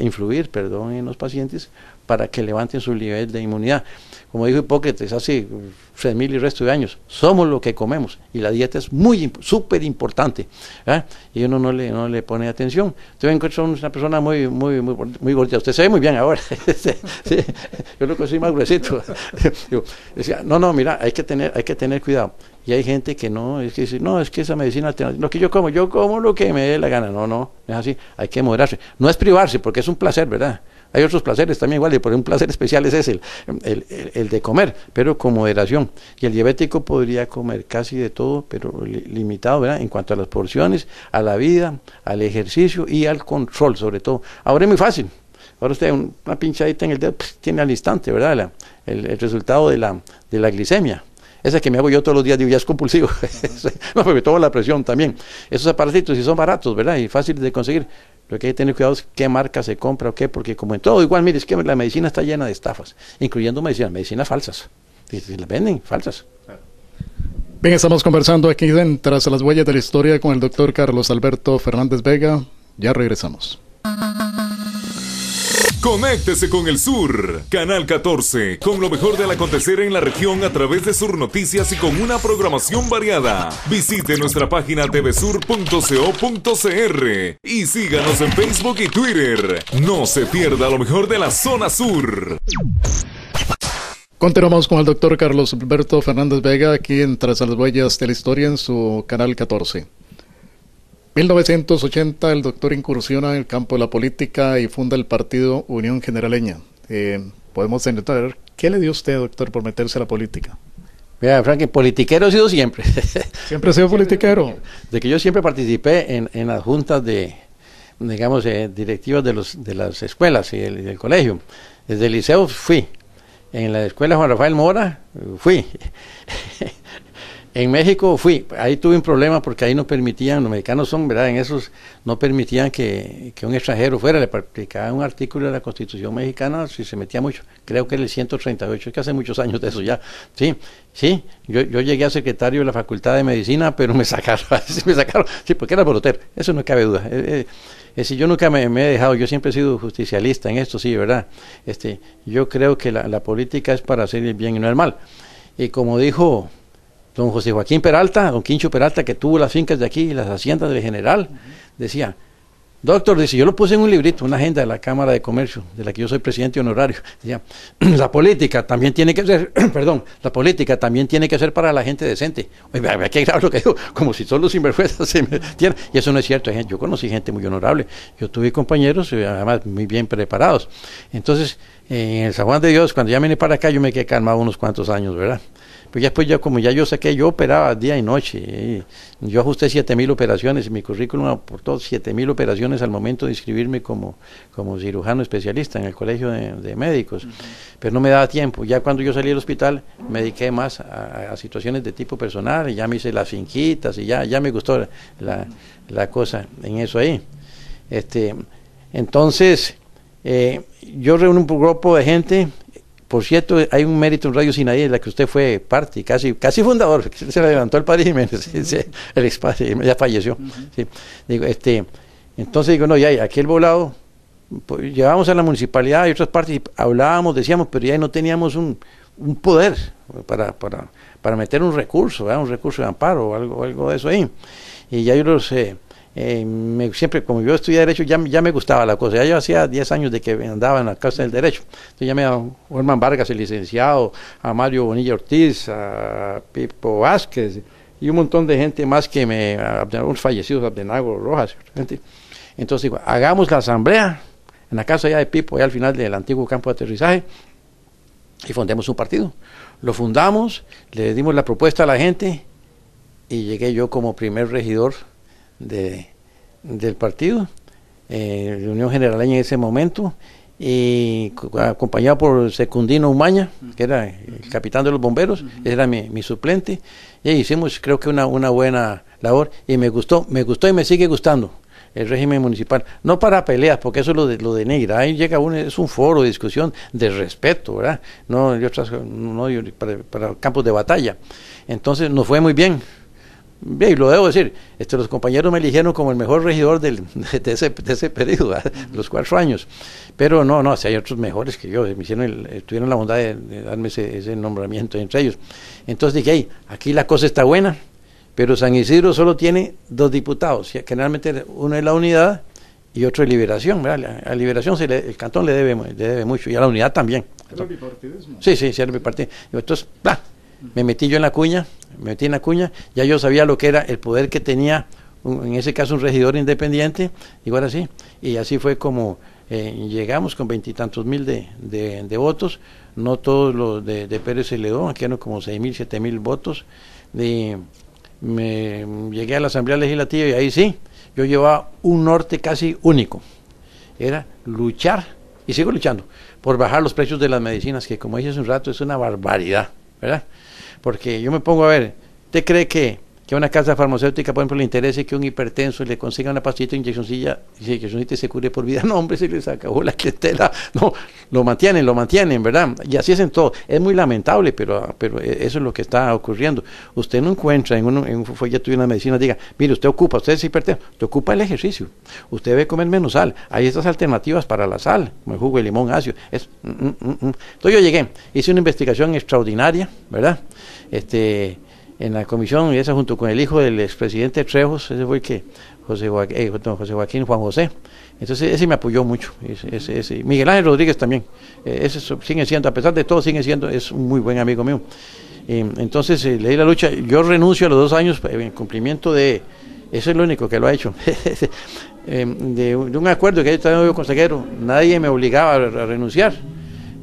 influir perdón, en los pacientes para que levanten su nivel de inmunidad como dijo Hipócrates hace tres mil y resto de años, somos lo que comemos y la dieta es muy súper importante ¿ah? y uno no le, no le pone atención. Yo encuentro una persona muy muy muy, gordita, usted se ve muy bien ahora, yo lo que más gruesito. decía, no, no, mira, hay que tener, hay que tener cuidado. Y hay gente que no, es que dice, no, es que esa medicina lo que yo como, yo como lo que me dé la gana, no, no, es así, hay que moderarse. No es privarse, porque es un placer, ¿verdad? Hay otros placeres también igual, y por un placer especial es ese, el, el, de comer, pero con moderación. Y el diabético podría comer casi de todo, pero limitado, ¿verdad? En cuanto a las porciones, a la vida, al ejercicio y al control, sobre todo. Ahora es muy fácil. Ahora usted una pinchadita en el dedo tiene al instante, ¿verdad? el, resultado de la, de la glicemia. Esa que me hago yo todos los días, digo, ya es compulsivo. no, pero toda la presión también. Esos aparatitos, y son baratos, ¿verdad? Y fáciles de conseguir, lo que hay que tener cuidado es qué marca se compra o qué, porque como en todo, igual, mire, es que la medicina está llena de estafas, incluyendo medicinas, medicinas falsas. las venden falsas. Bien, estamos conversando aquí dentro Tras las Huellas de la Historia con el doctor Carlos Alberto Fernández Vega. Ya regresamos. Conéctese con el sur. Canal 14, con lo mejor del acontecer en la región a través de Sur Noticias y con una programación variada. Visite nuestra página tvsur.co.cr y síganos en Facebook y Twitter. No se pierda lo mejor de la zona sur. Continuamos con el doctor Carlos Alberto Fernández Vega aquí en Tras las Huellas de la Historia en su canal 14. 1980 el doctor incursiona en el campo de la política y funda el partido Unión Generaleña. Eh, podemos entender, ¿qué le dio usted, doctor, por meterse a la política? Mira, Frank, politiquero he sido siempre. ¿Siempre he sido politiquero? De que yo siempre participé en, las juntas de, digamos, eh, directivas de, los, de las escuelas y del, del colegio. Desde el liceo fui. En la escuela Juan Rafael Mora fui. En México fui, ahí tuve un problema porque ahí no permitían, los mexicanos son, ¿verdad? En esos no permitían que, un extranjero fuera, le aplicaban un artículo de la Constitución mexicana si se metía mucho, creo que era el 138, es que hace muchos años de eso ya, sí, sí, yo, llegué a secretario de la Facultad de Medicina, pero me sacaron, me sacaron, sí, porque era bolotero, eso no cabe duda. Eh, es eh, eh, decir, yo nunca me, he dejado, yo siempre he sido justicialista en esto, sí, ¿verdad? Este, yo creo que la, la política es para hacer el bien y no el mal. Y como dijo don José Joaquín Peralta, don Quincho Peralta, que tuvo las fincas de aquí y las haciendas del general, decía, doctor, dice, yo lo puse en un librito, una agenda de la Cámara de Comercio, de la que yo soy presidente honorario, decía, la política también tiene que ser, perdón, la política también tiene que ser para la gente decente. Oye, hay lo que digo, como si solo los sinvergüenzas se metieran, y eso no es cierto, yo conocí gente muy honorable, yo tuve compañeros, eh, además, muy bien preparados. Entonces, en el San Juan de Dios, cuando ya vine para acá, yo me quedé calmado unos cuantos años, ¿verdad? Pues ya después, pues ya, como ya yo saqué, yo operaba día y noche. yo ajusté 7.000 operaciones. Mi currículum aportó 7.000 operaciones al momento de inscribirme como, como cirujano especialista en el colegio de, médicos. Pero no me daba tiempo. Ya cuando yo salí del hospital, me dediqué más a, situaciones de tipo personal. Y ya me hice las finquitas y ya, ya me gustó la cosa en eso ahí. Este, entonces, eh, yo reúno un grupo de gente. Por cierto, hay un mérito en Radio Sinaí de la que usted fue parte, casi, casi fundador, se se levantó el padre Jiménez, el ex padre, ya falleció. digo, este, entonces digo, no, ya, aquí el volado, pues, llevábamos a la municipalidad y otras partes, hablábamos, decíamos, pero ya no teníamos un, poder para, para, para meter un recurso, un recurso de amparo o algo, algo de eso ahí. Y ya yo los... Eh, eh, siempre, como yo estudié Derecho, ya, ya me gustaba la cosa. Ya yo hacía 10 años de que andaba en la Casa del Derecho. Entonces llamé a Herman Vargas, el licenciado, a Mario Bonilla Ortiz, a Pipo Vázquez y un montón de gente más que me, unos fallecidos, Abdenago Rojas. Entonces digo, hagamos la asamblea en la casa ya de Pipo, ya al final del antiguo campo de aterrizaje, y fundemos un partido. Lo fundamos, le dimos la propuesta a la gente y llegué yo como primer regidor de, del partido, eh, de Unión Generaleña en ese momento, y acompañado por Secundino Umaña, que era el capitán de los bomberos, era mi, suplente, y hicimos creo que una, una buena labor, y me gustó, me gustó y me sigue gustando el régimen municipal, no para peleas, porque eso es lo, de, lo ahí llega uno, es un foro de discusión de respeto, ¿verdad? No, no para, para campos de batalla. Entonces nos fue muy bien, Bien, y lo debo decir, este, los compañeros me eligieron como el mejor regidor del, de, ese, de ese periodo, los cuatro años. Pero no, no, si hay otros mejores que yo, eh, me hicieron el, tuvieron la bondad de, darme ese, nombramiento entre ellos. Entonces dije, hey, aquí la cosa está buena, pero San Isidro solo tiene dos diputados, generalmente uno es la unidad y otro es liberación. A liberación se el cantón le debe, debe mucho y a la unidad también. ¿Era Sí, sí, sí, era bipartidismo. Entonces, ¡bla! me metí yo en la cuña, me metí en la cuña, ya yo sabía lo que era el poder que tenía, en ese caso un regidor independiente, igual así, y así fue como eh, llegamos con veintitantos mil de, de, votos, no todos los de, de Pérez y León, aquí eran como seis mil, siete mil votos, de me llegué a la Asamblea Legislativa y ahí sí, yo llevaba un norte casi único, era luchar, y sigo luchando, por bajar los precios de las medicinas, que como dije hace un rato, es una barbaridad, ¿verdad? Porque yo me pongo a ver, ¿te cree que que a una casa farmacéutica, por ejemplo, le interese que un hipertenso le consiga una pastillita, inyeccioncilla, silla y se cure por vida. No, hombre, se les acabó la clientela. No, lo mantienen, lo mantienen, ¿verdad? Y así es en todo. Es muy lamentable, pero, ah, pero e, eso es lo que está ocurriendo. Usted no encuentra en, un, en un folleto de una medicina, diga, mire, usted ocupa, usted es hipertenso, te ocupa el ejercicio. Usted debe comer menos sal. Hay estas alternativas para la sal, como el jugo de limón ácido. Es, mm, mm, mm, Entonces yo llegué, hice una investigación extraordinaria, ¿verdad? Este en la comisión, y esa junto con el hijo del expresidente Trejos, ese fue el que, José, eh, Joaquín, Juan José. Entonces ese me apoyó mucho. Ese, Miguel Ángel Rodríguez también. Eh, ese sigue siendo, a pesar de todo, sigue siendo, es un muy buen amigo mío. Eh, entonces leí la lucha. Yo renuncio a los dos años en cumplimiento de, eso es lo único que lo ha hecho. de, un acuerdo que yo yo consejero, nadie me obligaba a, renunciar.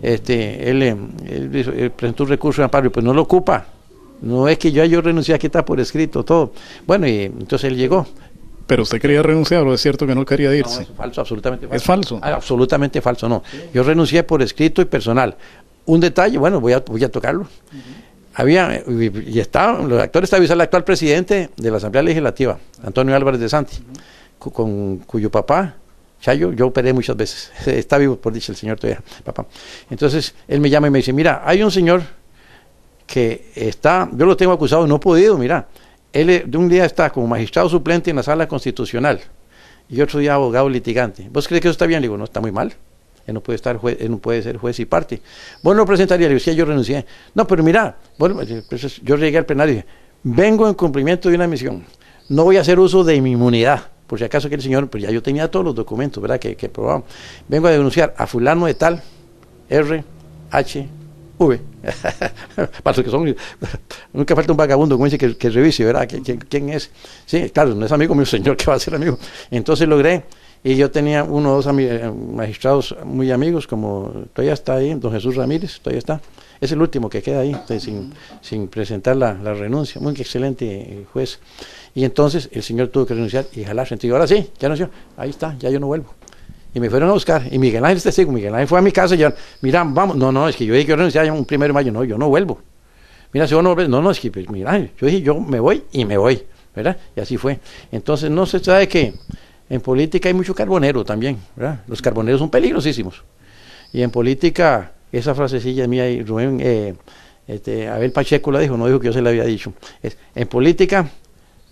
Este, él, presentó un recurso de amparo pues no lo ocupa no es que yo, yo renuncié, aquí está por escrito todo. Bueno, y entonces él llegó. Pero usted quería renunciar, o es cierto que no quería irse. No, es falso, absolutamente falso. ¿Es falso? Ah, absolutamente falso, no. Yo renuncié por escrito y personal. Un detalle, bueno, voy a, tocarlo. Había, y estaba, los actores estaba el actual presidente de la Asamblea Legislativa, Antonio Álvarez de Santi, con, cuyo papá Chayo, yo operé muchas veces, está vivo por dicho el señor todavía, papá. Entonces él me llama y me dice, mira, hay un señor que está, yo lo tengo acusado, no he podido, mira, él eh, de un día está como magistrado suplente en la sala constitucional y otro día abogado litigante. ¿Vos crees que eso está bien? Le digo, no, está muy mal. Él no puede, estar no puede ser juez y parte. Vos no presentaría, le decía, yo renuncié. No, pero mira, bueno, eh, pues, yo llegué al plenario y dije, vengo en cumplimiento de una misión. No voy a hacer uso de mi inmunidad por si acaso que el señor, pues ya yo tenía todos los documentos, ¿verdad? Que, que probamos. Vengo a denunciar a fulano de tal, R, H, V. Para los que son. Nunca falta un vagabundo, como dice, que, revise, ¿verdad? ¿Quién, es? Sí, claro, no es amigo mío, señor, que va a ser amigo. Entonces logré. Y yo tenía uno o dos eh, magistrados muy amigos, como todavía está ahí, don Jesús Ramírez, todavía está. Es el último que queda ahí, este, sin, presentar la, renuncia. Muy excelente eh, juez. Y entonces el señor tuvo que renunciar y jalarse. sentido. ahora sí, ya sé, ahí está, ya yo no vuelvo y me fueron a buscar. Y Miguel Ángel está testigo. Miguel Ángel fue a mi casa y yo, mira, vamos. No, no, es que yo dije que yo un primero de mayo. No, yo no vuelvo. Mira, si vos no no, no, es que pues, Miguel Ángel, yo dije, yo me voy y me voy. ¿Verdad? Y así fue. Entonces, no se sabe que en política hay mucho carbonero también. ¿verdad? Los carboneros son peligrosísimos. Y en política, esa frasecilla mía y Rubén, eh, este, Abel Pacheco la dijo, no dijo que yo se la había dicho. Es, en política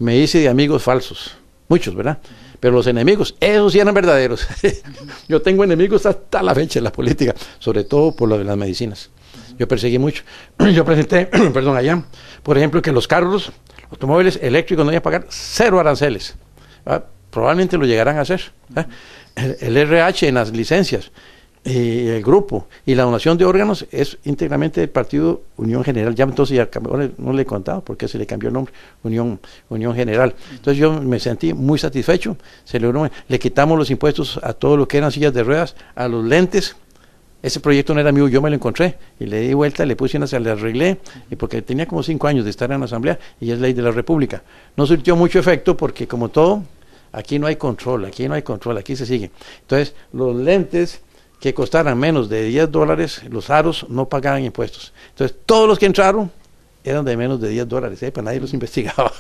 me hice de amigos falsos. Muchos, ¿verdad? Pero los enemigos, esos sí eran verdaderos. yo tengo enemigos hasta la fecha en la política, sobre todo por lo de las medicinas. Yo perseguí mucho. yo presenté, perdón, allá, por ejemplo, que los carros, automóviles eléctricos no iban a pagar cero aranceles. Ah, probablemente lo llegarán a hacer. ¿eh? el RH en las licencias eh, el grupo. Y la donación de órganos es íntegramente del partido Unión General. Ya entonces, ya no le he contado porque se le cambió el nombre, Unión, Unión General. Entonces yo me sentí muy satisfecho. Se le quitamos los impuestos a todo lo que eran sillas de ruedas, a los lentes, ese proyecto no era mío, yo me lo encontré y le di vuelta, le puse una, se le arreglé, y porque tenía como cinco años de estar en la Asamblea y es ley de la República. No surtió mucho efecto porque como todo, aquí no hay control, aquí no hay control, aquí se sigue. Entonces, los lentes, que costaran menos de 10 dólares, los aros no pagaban impuestos. Entonces, todos los que entraron eran de menos de 10 dólares, ¿eh? para pues nadie los investigaba.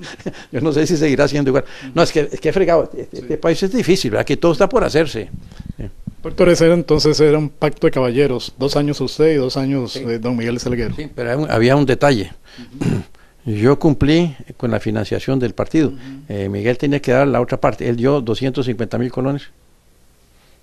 Yo no sé si seguirá siendo igual. No, es que, es que fregado, este, este país es difícil, ¿verdad? Que todo está por hacerse. por Puerto entonces era un pacto de caballeros, dos años usted y dos años eh, don Miguel Salguero. Sí, pero había un detalle. Yo cumplí con la financiación del partido. Eh, Miguel tenía que dar la otra parte. Él dio 250 mil colones.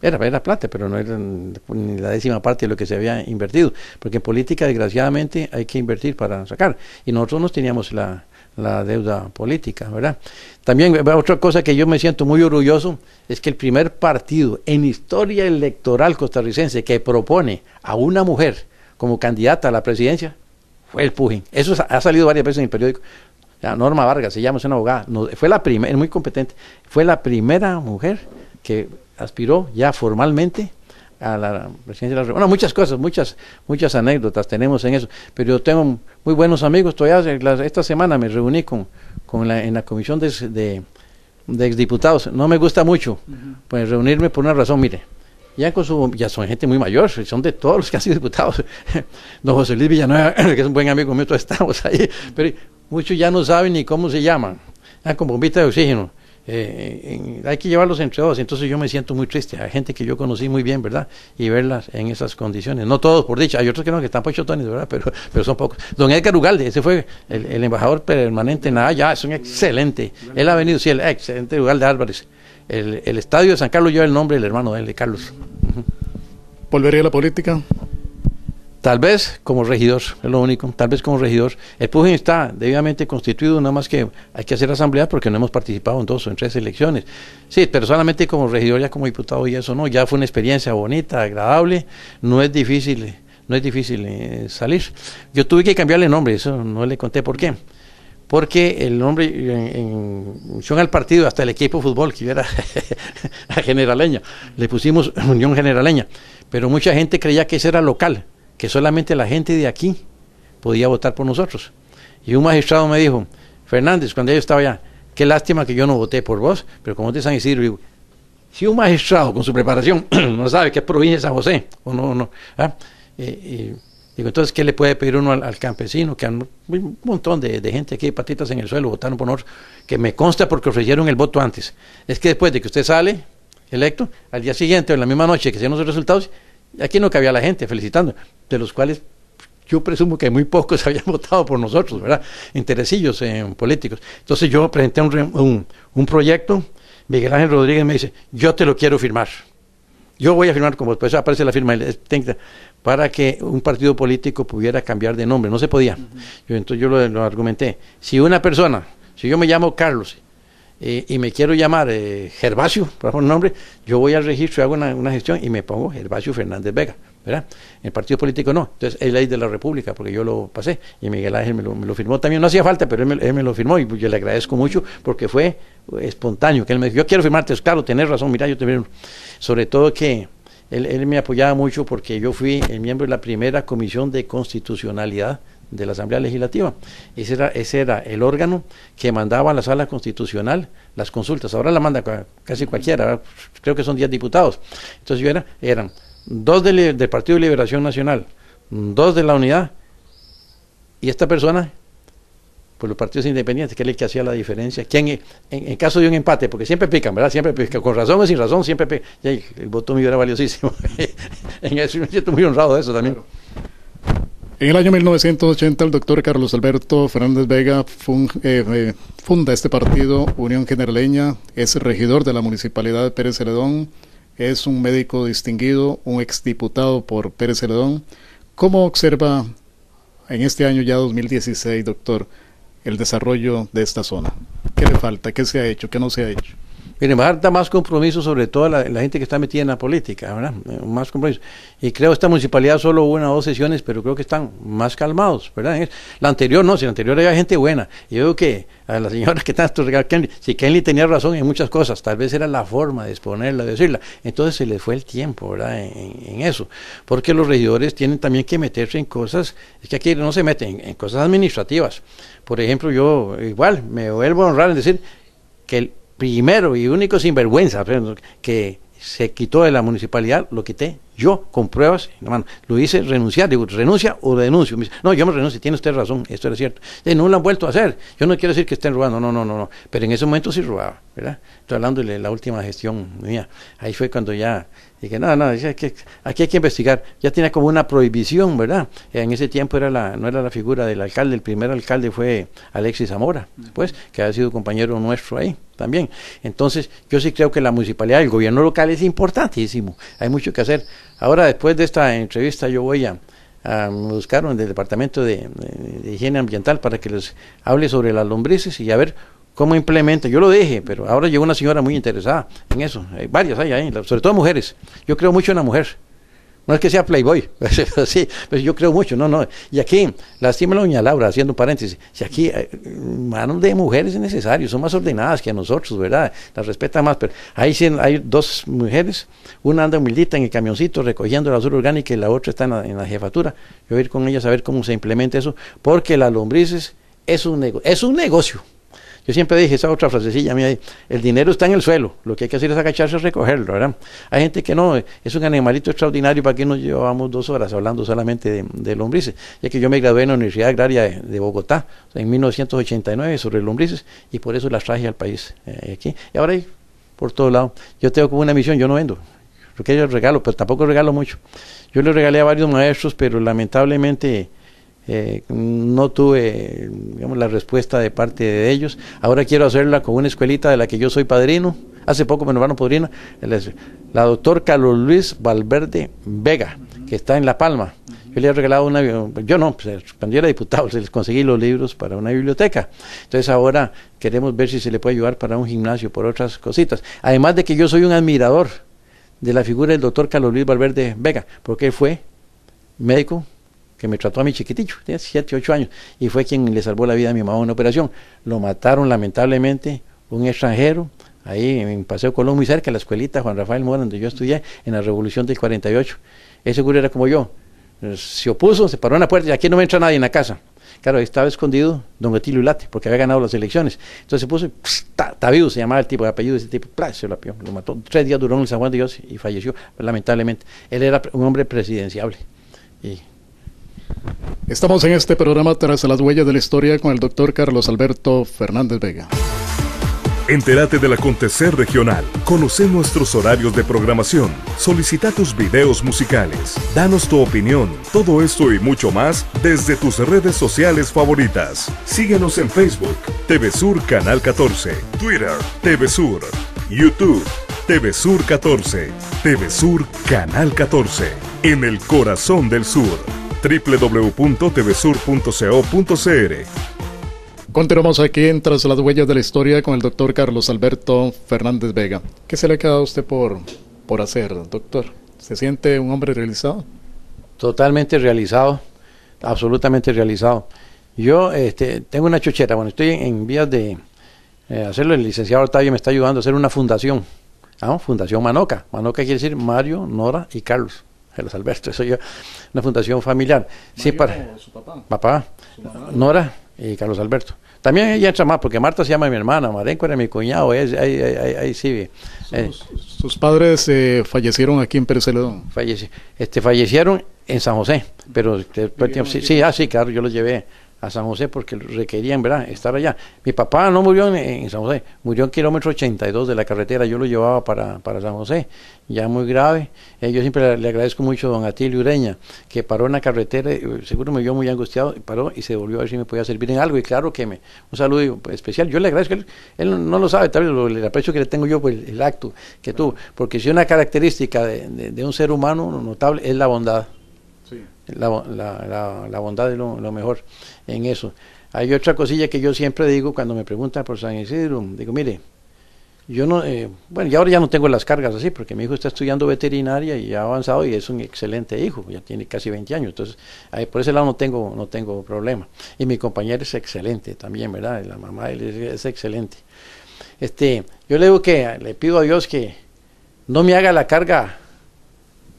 Era, plata, pero no era ni la décima parte de lo que se había invertido. Porque en política, desgraciadamente, hay que invertir para sacar. Y nosotros no teníamos la, deuda política, ¿verdad? También eh, otra cosa que yo me siento muy orgulloso es que el primer partido en historia electoral costarricense que propone a una mujer como candidata a la presidencia fue el Pujín. Eso ha salido varias veces en el periódico. Norma Vargas se llama, es una abogada, fue la primera, es muy competente, fue la primera mujer que aspiró ya formalmente a la presidencia de la República. Bueno, muchas cosas, muchas, muchas anécdotas tenemos en eso, pero yo tengo muy buenos amigos, todavía esta semana me reuní con, en la comisión de, exdiputados, no me gusta mucho pues reunirme por una razón, mire, ya con su, ya son gente muy mayor, son de todos los que han sido diputados. Don José Luis Villanueva, que es un buen amigo mío, todos estamos ahí, pero muchos ya no saben ni cómo se llaman, ya ah, con bombita de oxígeno eh, hay que llevarlos entre dos. Entonces yo me siento muy triste. Hay gente que yo conocí muy bien, ¿verdad? Y verlas en esas condiciones. No todos, por dicha. Hay otros que no, que están pachotones, pues ¿verdad? Pero, pero son pocos. Don Edgar Ugalde, ese fue el, embajador permanente en la es un excelente. Él ha venido, sí, el excelente Ugalde Álvarez. El, estadio de San Carlos lleva el nombre del hermano de él, de Carlos. ¿Volvería a la política? Tal vez como regidor, es lo único, tal vez como regidor. El PUGIN está debidamente constituido, nada más que hay que hacer asamblea porque no hemos participado en dos o en tres elecciones. Sí, pero solamente como regidor, ya como diputado y eso no, ya fue una experiencia bonita, agradable, no es difícil, no es difícil eh, salir. Yo tuve que cambiarle nombre, eso no le conté por qué porque el nombre en, función al partido, hasta el equipo de fútbol, que yo era generaleña, le pusimos Unión Generaleña, pero mucha gente creía que ese era local que solamente la gente de aquí podía votar por nosotros. Y un magistrado me dijo, Fernández, cuando yo estaba allá, qué lástima que yo no voté por vos, pero como te San Isidro, si un magistrado con su preparación no sabe qué provincia es San José, o no, no, ¿ah? eh, digo, entonces, ¿qué le puede pedir uno al, campesino? Que un, un montón de, de, gente aquí, patitas en el suelo, votaron por nosotros, que me consta porque ofrecieron el voto antes. Es que después de que usted sale electo, al día siguiente o en la misma noche que sean los resultados, Aquí no cabía la gente felicitando, de los cuales yo presumo que muy pocos habían votado por nosotros, ¿verdad? Interesillos en eh, políticos. Entonces yo presenté un, proyecto, Miguel Ángel Rodríguez me dice, yo te lo quiero firmar. Yo voy a firmar como después aparece la firma para que un partido político pudiera cambiar de nombre, no se podía. entonces yo lo argumenté. Si una persona, si yo me llamo Carlos y me quiero llamar eh, Gervasio, por nombre, yo voy al registro y hago una, gestión y me pongo Gervasio Fernández Vega, ¿verdad? El partido político no, entonces es ley de la República porque yo lo pasé y Miguel Ángel me lo, me lo firmó también, no hacía falta, pero él me, lo firmó y yo le agradezco mucho porque fue espontáneo, que él me dijo, yo quiero firmarte, es pues, claro, tenés razón, mira, yo te Sobre todo que... Él, él, me apoyaba mucho porque yo fui el miembro de la primera comisión de constitucionalidad de la Asamblea Legislativa. Ese era, ese era el órgano que mandaba a la sala constitucional las consultas. Ahora la manda casi cualquiera, creo que son 10 diputados. Entonces eran dos del, Partido de Liberación Nacional, dos de la unidad, y esta persona por pues los partidos independientes, que es el que hacía la diferencia. ¿Quién, e, en, caso de un empate, porque siempre pican, ¿verdad? Siempre pican, con razón o sin razón, siempre pican. el voto mío era valiosísimo. en estoy muy honrado de eso también. En el año 1980, el doctor Carlos Alberto Fernández Vega eh, eh, funda este partido Unión Generaleña, es regidor de la Municipalidad de Pérez Celedón, es un médico distinguido, un exdiputado por Pérez Celedón. ¿Cómo observa en este año ya 2016, doctor, el desarrollo de esta zona? ¿Qué le falta? ¿Qué se ha hecho? ¿Qué no se ha hecho? a Marta, más compromiso sobre todo la, gente que está metida en la política, ¿verdad? Eh, más compromiso. Y creo que esta municipalidad solo hubo una o dos sesiones, pero creo que están más calmados, ¿verdad? La anterior no, si la anterior había gente buena. Yo creo que a la señora que tanto Kenley, si Kenley tenía razón en muchas cosas, tal vez era la forma de exponerla, de decirla. Entonces se le fue el tiempo, ¿verdad? En, en, eso. Porque los regidores tienen también que meterse en cosas, es que aquí no se meten, en cosas administrativas. Por ejemplo, yo igual me vuelvo a honrar en decir que el primero y único sinvergüenza que se quitó de la municipalidad, lo quité. Yo, con pruebas, lo hice renunciar, digo, renuncia o denuncio. no, yo me renuncio, tiene usted razón, esto era cierto. no lo han vuelto a hacer. Yo no quiero decir que estén robando, no, no, no, no. Pero en ese momento sí robaba, ¿verdad? Estoy hablando de la última gestión mía. Ahí fue cuando ya dije, no, no, aquí hay que, aquí hay que investigar. Ya tenía como una prohibición, ¿verdad? En ese tiempo era la, no era la figura del alcalde, el primer alcalde fue Alexis Zamora, pues, que ha sido compañero nuestro ahí también. Entonces, yo sí creo que la municipalidad, el gobierno local es importantísimo. Hay mucho que hacer Ahora, después de esta entrevista, yo voy a, a en el Departamento de, Higiene Ambiental para que les hable sobre las lombrices y a ver cómo implementa. Yo lo dejé, pero ahora llegó una señora muy interesada en eso. Hay varias hay ahí, sobre todo mujeres. Yo creo mucho en la mujer. No es que sea playboy, sí, pero yo creo mucho, no, no. Y aquí, la doña Laura, haciendo un paréntesis, si aquí eh, manos de mujeres es necesario, son más ordenadas que a nosotros, ¿verdad? Las respetan más, pero ahí sí hay dos mujeres, una anda humildita en el camioncito recogiendo la azul orgánica y la otra está en la, jefatura. Yo voy a ir con ellas a ver cómo se implementa eso, porque las lombrices es un, nego es un negocio. Yo siempre dije esa otra frasecilla mía, el dinero está en el suelo, lo que hay que hacer es agacharse y recogerlo, ¿verdad? Hay gente que no, es un animalito extraordinario, ¿para que nos llevamos dos horas hablando solamente de, lombrices? Ya que yo me gradué en la Universidad Agraria de, Bogotá en 1989 sobre lombrices y por eso las traje al país eh, aquí. Y ahora hay por todo lado Yo tengo como una misión, yo no vendo, porque yo regalo, pero tampoco regalo mucho. Yo le regalé a varios maestros, pero lamentablemente eh, no tuve digamos, la respuesta de parte de ellos. Ahora quiero hacerla con una escuelita de la que yo soy padrino. Hace poco me nombraron padrino La doctor Carlos Luis Valverde Vega, que está en La Palma. Yo le he regalado una. Yo no, pues, cuando yo era diputado, les conseguí los libros para una biblioteca. Entonces ahora queremos ver si se le puede ayudar para un gimnasio, por otras cositas. Además de que yo soy un admirador de la figura del doctor Carlos Luis Valverde Vega, porque él fue médico que me trató a mi chiquitito, tenía 7, 8 años, y fue quien le salvó la vida a mi mamá en una operación. Lo mataron lamentablemente un extranjero, ahí en Paseo Colón, muy cerca, en la escuelita Juan Rafael Mora, donde yo estudié, en la revolución del 48. Ese cura era como yo, se opuso, se paró en la puerta y aquí no me entra nadie en la casa. Claro, estaba escondido don Getilio Ulate, porque había ganado las elecciones. Entonces se puso, vivo, se llamaba el tipo, el apellido de ese tipo, se lo, lo mató. Tres días duró en el San Juan de Dios y falleció, lamentablemente. Él era un hombre presidenciable. Y Estamos en este programa Tras las huellas de la historia con el doctor Carlos Alberto Fernández Vega. Entérate del acontecer regional. Conoce nuestros horarios de programación. Solicita tus videos musicales. Danos tu opinión. Todo esto y mucho más desde tus redes sociales favoritas. Síguenos en Facebook, TV Sur Canal 14, Twitter, TV Sur, YouTube, TV Sur 14, TV Sur Canal 14, en el corazón del sur www.tvsur.co.cr. Continuamos aquí en Tras las Huellas de la Historia con el doctor Carlos Alberto Fernández Vega. ¿Qué se le ha quedado a usted por, por hacer, doctor? ¿Se siente un hombre realizado? Totalmente realizado, absolutamente realizado. Yo este, tengo una chochera, bueno, estoy en, vías de eh, hacerlo. El licenciado Octavio me está ayudando a hacer una fundación, Ah, Fundación Manoca. Manoca quiere decir Mario, Nora y Carlos. Carlos Alberto, eso yo, una fundación familiar. sí, para su papá. Papá, Nora y Carlos Alberto. También ella entra más, porque Marta se llama mi hermana, Marenco era mi cuñado, ahí, sí. Sus, eh, padres eh, fallecieron aquí en Pérez Celedón. este, fallecieron en San José, pero después, sí, sí, ah, sí, claro, yo los llevé a San José porque requerían ¿verdad? estar allá. Mi papá no murió en, San José, murió en kilómetro 82 de la carretera, yo lo llevaba para, San José, ya muy grave. Eh, yo siempre le, agradezco mucho a don Atilio Ureña, que paró en la carretera, eh, seguro me vio muy angustiado, paró y se volvió a ver si me podía servir en algo, y claro que me, un saludo especial, yo le agradezco, él, no lo sabe, tal vez lo, el aprecio que le tengo yo por el, acto que tuvo, porque si una característica de un ser humano notable es la bondad la, la, la, bondad es lo, mejor en eso. Hay otra cosilla que yo siempre digo cuando me preguntan por San Isidro, digo, mire, yo no, eh, bueno, ya ahora ya no tengo las cargas así, porque mi hijo está estudiando veterinaria y ha avanzado y es un excelente hijo, ya tiene casi 20 años, entonces por ese lado no tengo, no tengo problema. Y mi compañero es excelente también, ¿verdad? La mamá es, es, excelente. Este, yo le digo que le pido a Dios que no me haga la carga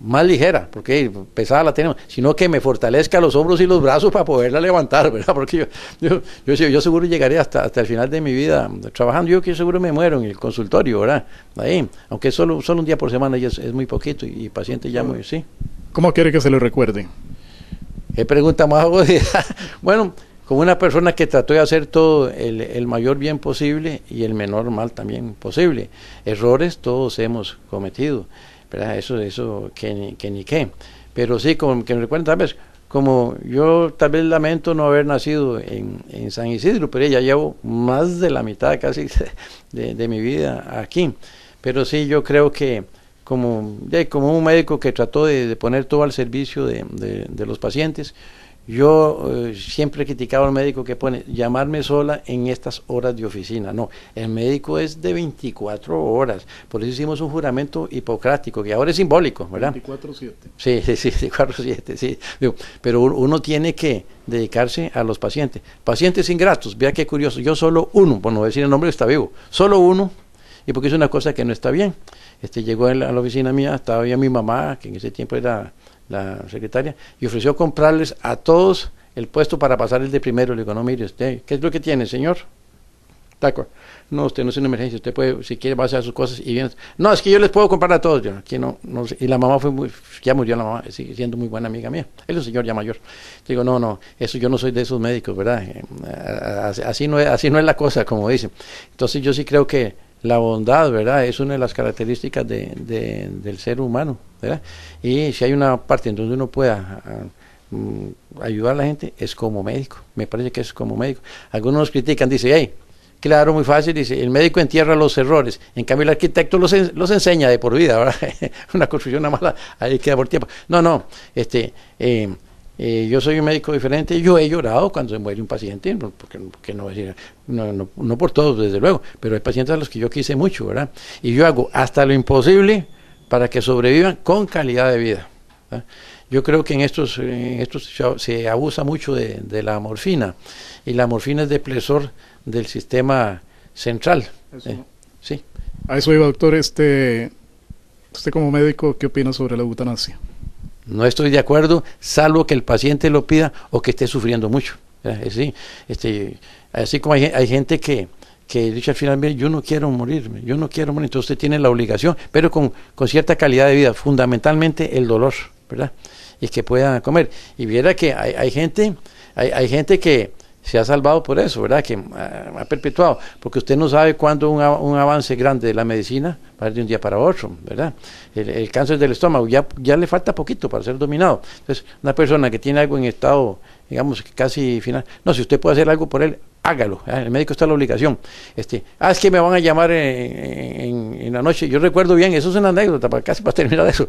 más ligera, porque pesada la tenemos, sino que me fortalezca los hombros y los brazos para poderla levantar, ¿verdad? Porque yo, yo, yo, seguro llegaré hasta, hasta el final de mi vida trabajando, yo que seguro me muero en el consultorio, ¿verdad? Ahí, aunque solo, solo un día por semana es, muy poquito y, paciente ya muy, sí. ¿Cómo quiere que se le recuerde? ¿Qué pregunta más bueno, como una persona que trató de hacer todo el, mayor bien posible y el menor mal también posible. Errores todos hemos cometido. Eso, eso que ni, que qué. Pero sí, como que me recuerden tal vez, como yo tal vez lamento no haber nacido en, San Isidro, pero ya llevo más de la mitad casi de, mi vida aquí. Pero sí, yo creo que como, como un médico que trató de, poner todo al servicio de los pacientes, yo eh, siempre he criticado al médico que pone llamarme sola en estas horas de oficina. No, el médico es de 24 horas. Por eso hicimos un juramento hipocrático, que ahora es simbólico, ¿verdad? 24-7. Sí, sí, sí, 24-7, sí. Pero uno tiene que dedicarse a los pacientes. Pacientes ingratos, vea qué curioso. Yo solo uno, por no decir el nombre, está vivo. Solo uno, y porque es una cosa que no está bien. Este llegó a la, oficina mía, estaba ya mi mamá, que en ese tiempo era la secretaria, y ofreció comprarles a todos el puesto para pasar el de primero. Le digo, no, mire, usted, ¿qué es lo que tiene, señor? Taco, no, usted no es una emergencia, usted puede, si quiere, va a hacer sus cosas y viene. No, es que yo les puedo comprar a todos. Yo, no, Y la mamá fue muy, ya murió la mamá, sigue siendo muy buena amiga mía. Él es un señor ya mayor. le Digo, no, no, eso yo no soy de esos médicos, ¿verdad? Eh, así no es, así no es la cosa, como dicen. Entonces yo sí creo que la bondad, ¿verdad? Es una de las características de, del ser humano, ¿verdad? Y si hay una parte en donde uno pueda ah, mm, ayudar a la gente, es como médico. Me parece que es como médico. Algunos nos critican, dice hey, claro, muy fácil, dice, el médico entierra los errores, en cambio el arquitecto los, enseña de por vida, ¿verdad? una construcción una mala, ahí queda por tiempo. No, no, este... Eh, eh, yo soy un médico diferente, yo he llorado cuando se muere un paciente, porque, no, no, no, no, por todos, desde luego, pero hay pacientes a los que yo quise mucho, ¿verdad? Y yo hago hasta lo imposible para que sobrevivan con calidad de vida. Yo creo que en estos, estos se abusa mucho de, la morfina, y la morfina es depresor del sistema central. ¿eh? sí. A eso iba, doctor, este, usted como médico, ¿qué opina sobre la eutanasia? no estoy de acuerdo, salvo que el paciente lo pida o que esté sufriendo mucho. Así, este, así como hay, hay gente que, que dice al final, yo no quiero morirme, yo no quiero morir, entonces usted tiene la obligación, pero con, cierta calidad de vida, fundamentalmente el dolor, ¿verdad? Y que pueda comer. Y viera que hay, hay gente, hay, hay gente que, se ha salvado por eso, ¿verdad? Que eh, ha perpetuado, porque usted no sabe cuándo un, avance grande de la medicina va de un día para otro, ¿verdad? El, cáncer del estómago ya, ya le falta poquito para ser dominado. Entonces, una persona que tiene algo en estado, digamos, casi final, no, si usted puede hacer algo por él, hágalo, ah, el médico está en la obligación. Este, ah, es que me van a llamar en, la noche, yo recuerdo bien, eso es una anécdota, casi para terminar eso,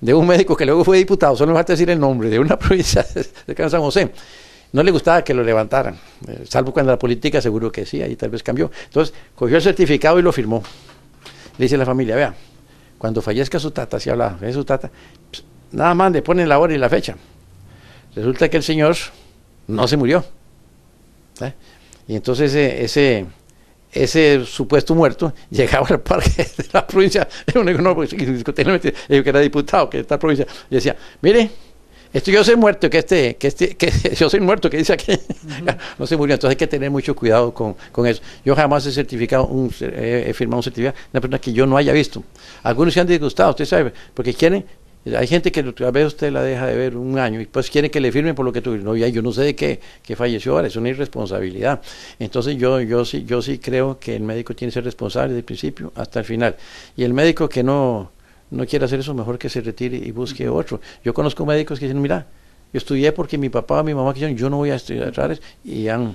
de un médico que luego fue diputado, solo me falta decir el nombre, de una provincia de San José no le gustaba que lo levantaran, eh, salvo cuando la política seguro que sí, ahí tal vez cambió. Entonces, cogió el certificado y lo firmó. Le dice a la familia, vea, cuando fallezca su tata, si habla de su tata, pues, nada más le ponen la hora y la fecha. Resulta que el señor no se murió. ¿eh? Y entonces ese, ese, supuesto muerto llegaba al parque de la provincia, pues, que era diputado, que de esta provincia, y decía, mire, yo soy muerto, que este, que este, que yo soy muerto, que dice aquí, no se murió. Entonces hay que tener mucho cuidado con, eso. Yo jamás he certificado, un, he firmado un certificado de una persona que yo no haya visto. Algunos se han disgustado, usted sabe, porque quieren hay gente que a veces usted la deja de ver un año y pues quiere que le firme por lo que tú No, yo no sé de qué, que falleció ahora, es una irresponsabilidad. Entonces yo, yo, sí, yo sí creo que el médico tiene que ser responsable desde el principio hasta el final. Y el médico que no, no quiere hacer eso, mejor que se retire y busque otro. Yo conozco médicos que dicen, mira, yo estudié porque mi papá o mi mamá quisieron, yo no voy a estudiar y han,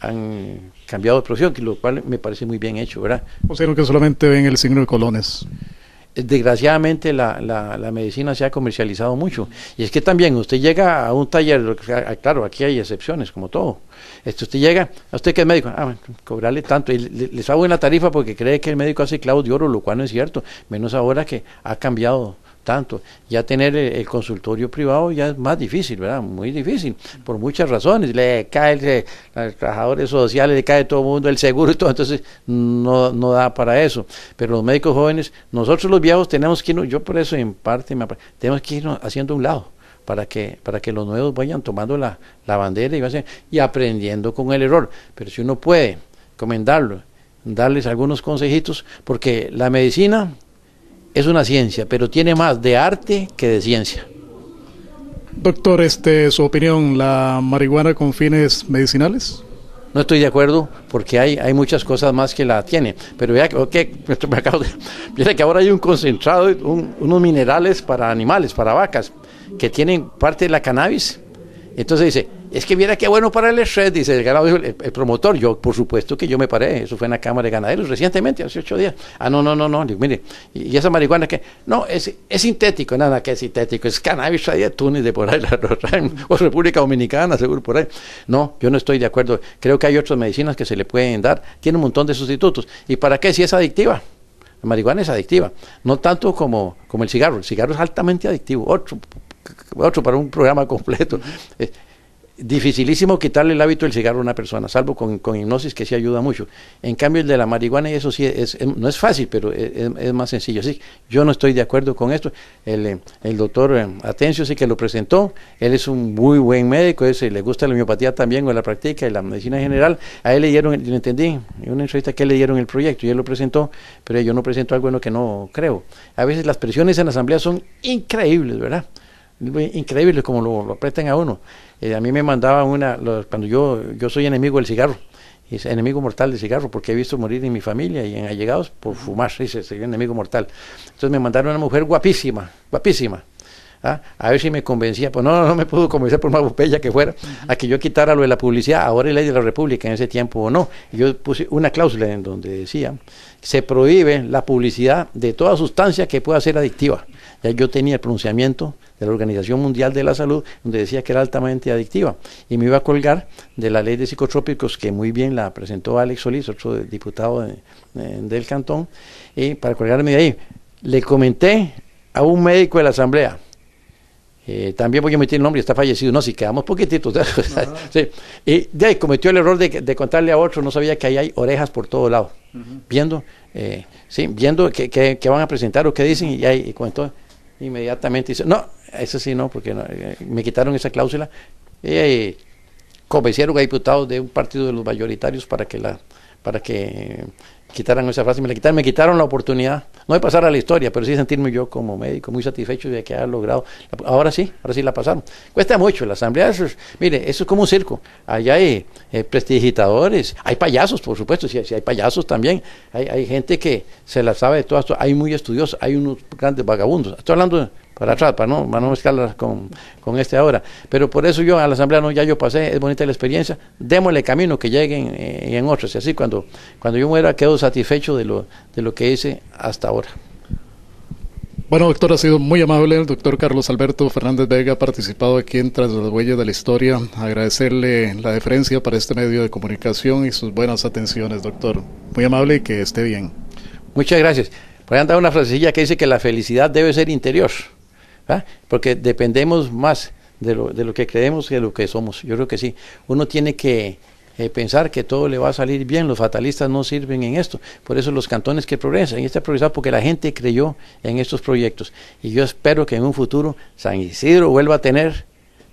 han cambiado de profesión, lo cual me parece muy bien hecho, ¿verdad? O sea, que solamente ven el signo de colones desgraciadamente la, la, medicina se ha comercializado mucho. Y es que también usted llega a un taller, ah, claro, aquí hay excepciones, como todo. Esto, usted llega, a usted que es médico, ah, cobrarle tanto, y le, les hago una tarifa porque cree que el médico hace clavos de oro, lo cual no es cierto, menos ahora que ha cambiado tanto. Ya tener el, consultorio privado ya es más difícil, ¿verdad? Muy difícil, por muchas razones. Le cae los trabajadores sociales, le cae todo el mundo, el seguro y todo, entonces no, no da para eso. Pero los médicos jóvenes, nosotros los viejos tenemos que irnos, yo por eso en parte me, tenemos que irnos haciendo un lado para que, para que los nuevos vayan tomando la, la bandera y, y aprendiendo con el error. Pero si uno puede comendarlo, darles algunos consejitos, porque la medicina es una ciencia, pero tiene más de arte que de ciencia. Doctor, este, su opinión, ¿la marihuana con fines medicinales? No estoy de acuerdo porque hay, hay muchas cosas más que la tiene. Pero vea me que ahora hay un concentrado, de unos minerales para animales, para vacas, que tienen parte de la cannabis. Entonces dice, es que viera qué bueno para el estrés dice el ganado, el, promotor. Yo, por supuesto que yo me paré, eso fue en la Cámara de Ganaderos recientemente, hace ocho días. Ah, no, no, no, no, mire, y, esa marihuana que, no, es, es sintético, nada que es sintético, es cannabis, hay de Túnez, de por ahí, la, o República Dominicana, seguro por ahí. No, yo no estoy de acuerdo, creo que hay otras medicinas que se le pueden dar, tiene un montón de sustitutos. ¿Y para qué si es adictiva? La marihuana es adictiva, no tanto como, como el cigarro, el cigarro es altamente adictivo, otro, otro para un programa completo dificilísimo quitarle el hábito del cigarro a una persona, salvo con, hipnosis que sí ayuda mucho. En cambio, el de la marihuana, eso sí, es, no es fácil, pero es, más sencillo. Así yo no estoy de acuerdo con esto. El, eh, el doctor eh, Atencio sí que lo presentó, él es un muy buen médico, ese le gusta la homeopatía también, o la práctica y la medicina en general. A él le dieron, yo entendí, en una entrevista que le dieron el proyecto y él lo presentó, pero yo no presento algo en lo que no creo. A veces las presiones en la asamblea son increíbles, ¿verdad? increíble como lo, lo apretan a uno. Eh, a mí me mandaba una, cuando yo, yo soy enemigo del cigarro, es enemigo mortal del cigarro, porque he visto morir en mi familia y en allegados por fumar, dice, soy enemigo mortal. Entonces me mandaron una mujer guapísima, guapísima. ¿ah? A ver si me convencía, pues no, no, me pudo convencer por más bella que fuera, a que yo quitara lo de la publicidad, ahora es ley de la República, en ese tiempo o no. Yo puse una cláusula en donde decía, se prohíbe la publicidad de toda sustancia que pueda ser adictiva. Ya yo tenía el pronunciamiento de la Organización Mundial de la Salud, donde decía que era altamente adictiva. Y me iba a colgar de la ley de psicotrópicos, que muy bien la presentó Alex Solís, otro diputado del cantón, y para colgarme de ahí. Le comenté a un médico de la Asamblea, eh, también voy a meter el nombre, está fallecido. No, si quedamos poquititos. Y de ahí cometió el error de, de, contarle a otro, no sabía que ahí hay orejas por todo lado, viendo, eh, sí, viendo que van a presentar o qué dicen, y ahí y comentó inmediatamente dice, no, eso sí no, porque eh, me quitaron esa cláusula. y eh, convencieron a diputados de un partido de los mayoritarios para que la para que quitaran esa frase, me la quitaron, me quitaron la oportunidad, no de pasar a la historia, pero sí sentirme yo como médico muy satisfecho de que haya logrado. Ahora sí, ahora sí la pasaron. Cuesta mucho, la asamblea, mire, eso es como un circo. Allá hay eh, prestigitadores, hay payasos, por supuesto, si hay payasos también, hay, gente que se la sabe de todo esto, hay muy estudiosos, hay unos grandes vagabundos. Estoy hablando para atrás, para no, no mezclarlas con, con, este ahora. Pero por eso yo a la asamblea no, ya yo pasé, es bonita la experiencia, démosle camino que lleguen y eh, en otros. Y así cuando, cuando yo muera quedo satisfecho de lo, de lo que hice hasta ahora. Bueno, doctor, ha sido muy amable el doctor Carlos Alberto Fernández Vega, ha participado aquí en Tras las Huellas de la Historia. Agradecerle la deferencia para este medio de comunicación y sus buenas atenciones, doctor. Muy amable y que esté bien. Muchas gracias. voy a dar una frasecilla que dice que la felicidad debe ser interior. ¿ah? Porque dependemos más de lo, de lo que creemos que de lo que somos. Yo creo que sí. Uno tiene que eh, pensar que todo le va a salir bien. Los fatalistas no sirven en esto. Por eso los cantones que progresan, y está progresado porque la gente creyó en estos proyectos. Y yo espero que en un futuro San Isidro vuelva a tener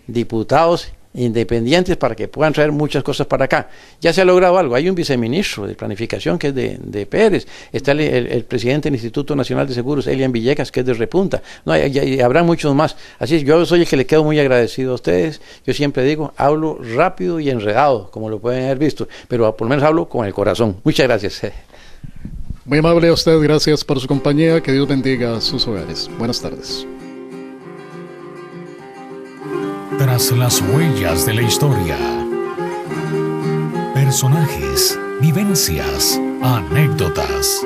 diputados independientes para que puedan traer muchas cosas para acá. Ya se ha logrado algo. Hay un viceministro de planificación que es de, de Pérez. Está el, presidente del Instituto Nacional de Seguros, Elian Villegas, que es de Repunta. No, hay, habrá muchos más. Así es, yo soy el que le quedo muy agradecido a ustedes. Yo siempre digo, hablo rápido y enredado, como lo pueden haber visto, pero por lo menos hablo con el corazón. Muchas gracias. Muy amable a usted, gracias por su compañía. Que Dios bendiga sus hogares. Buenas tardes. Tras las huellas de la historia. Personajes, vivencias, anécdotas.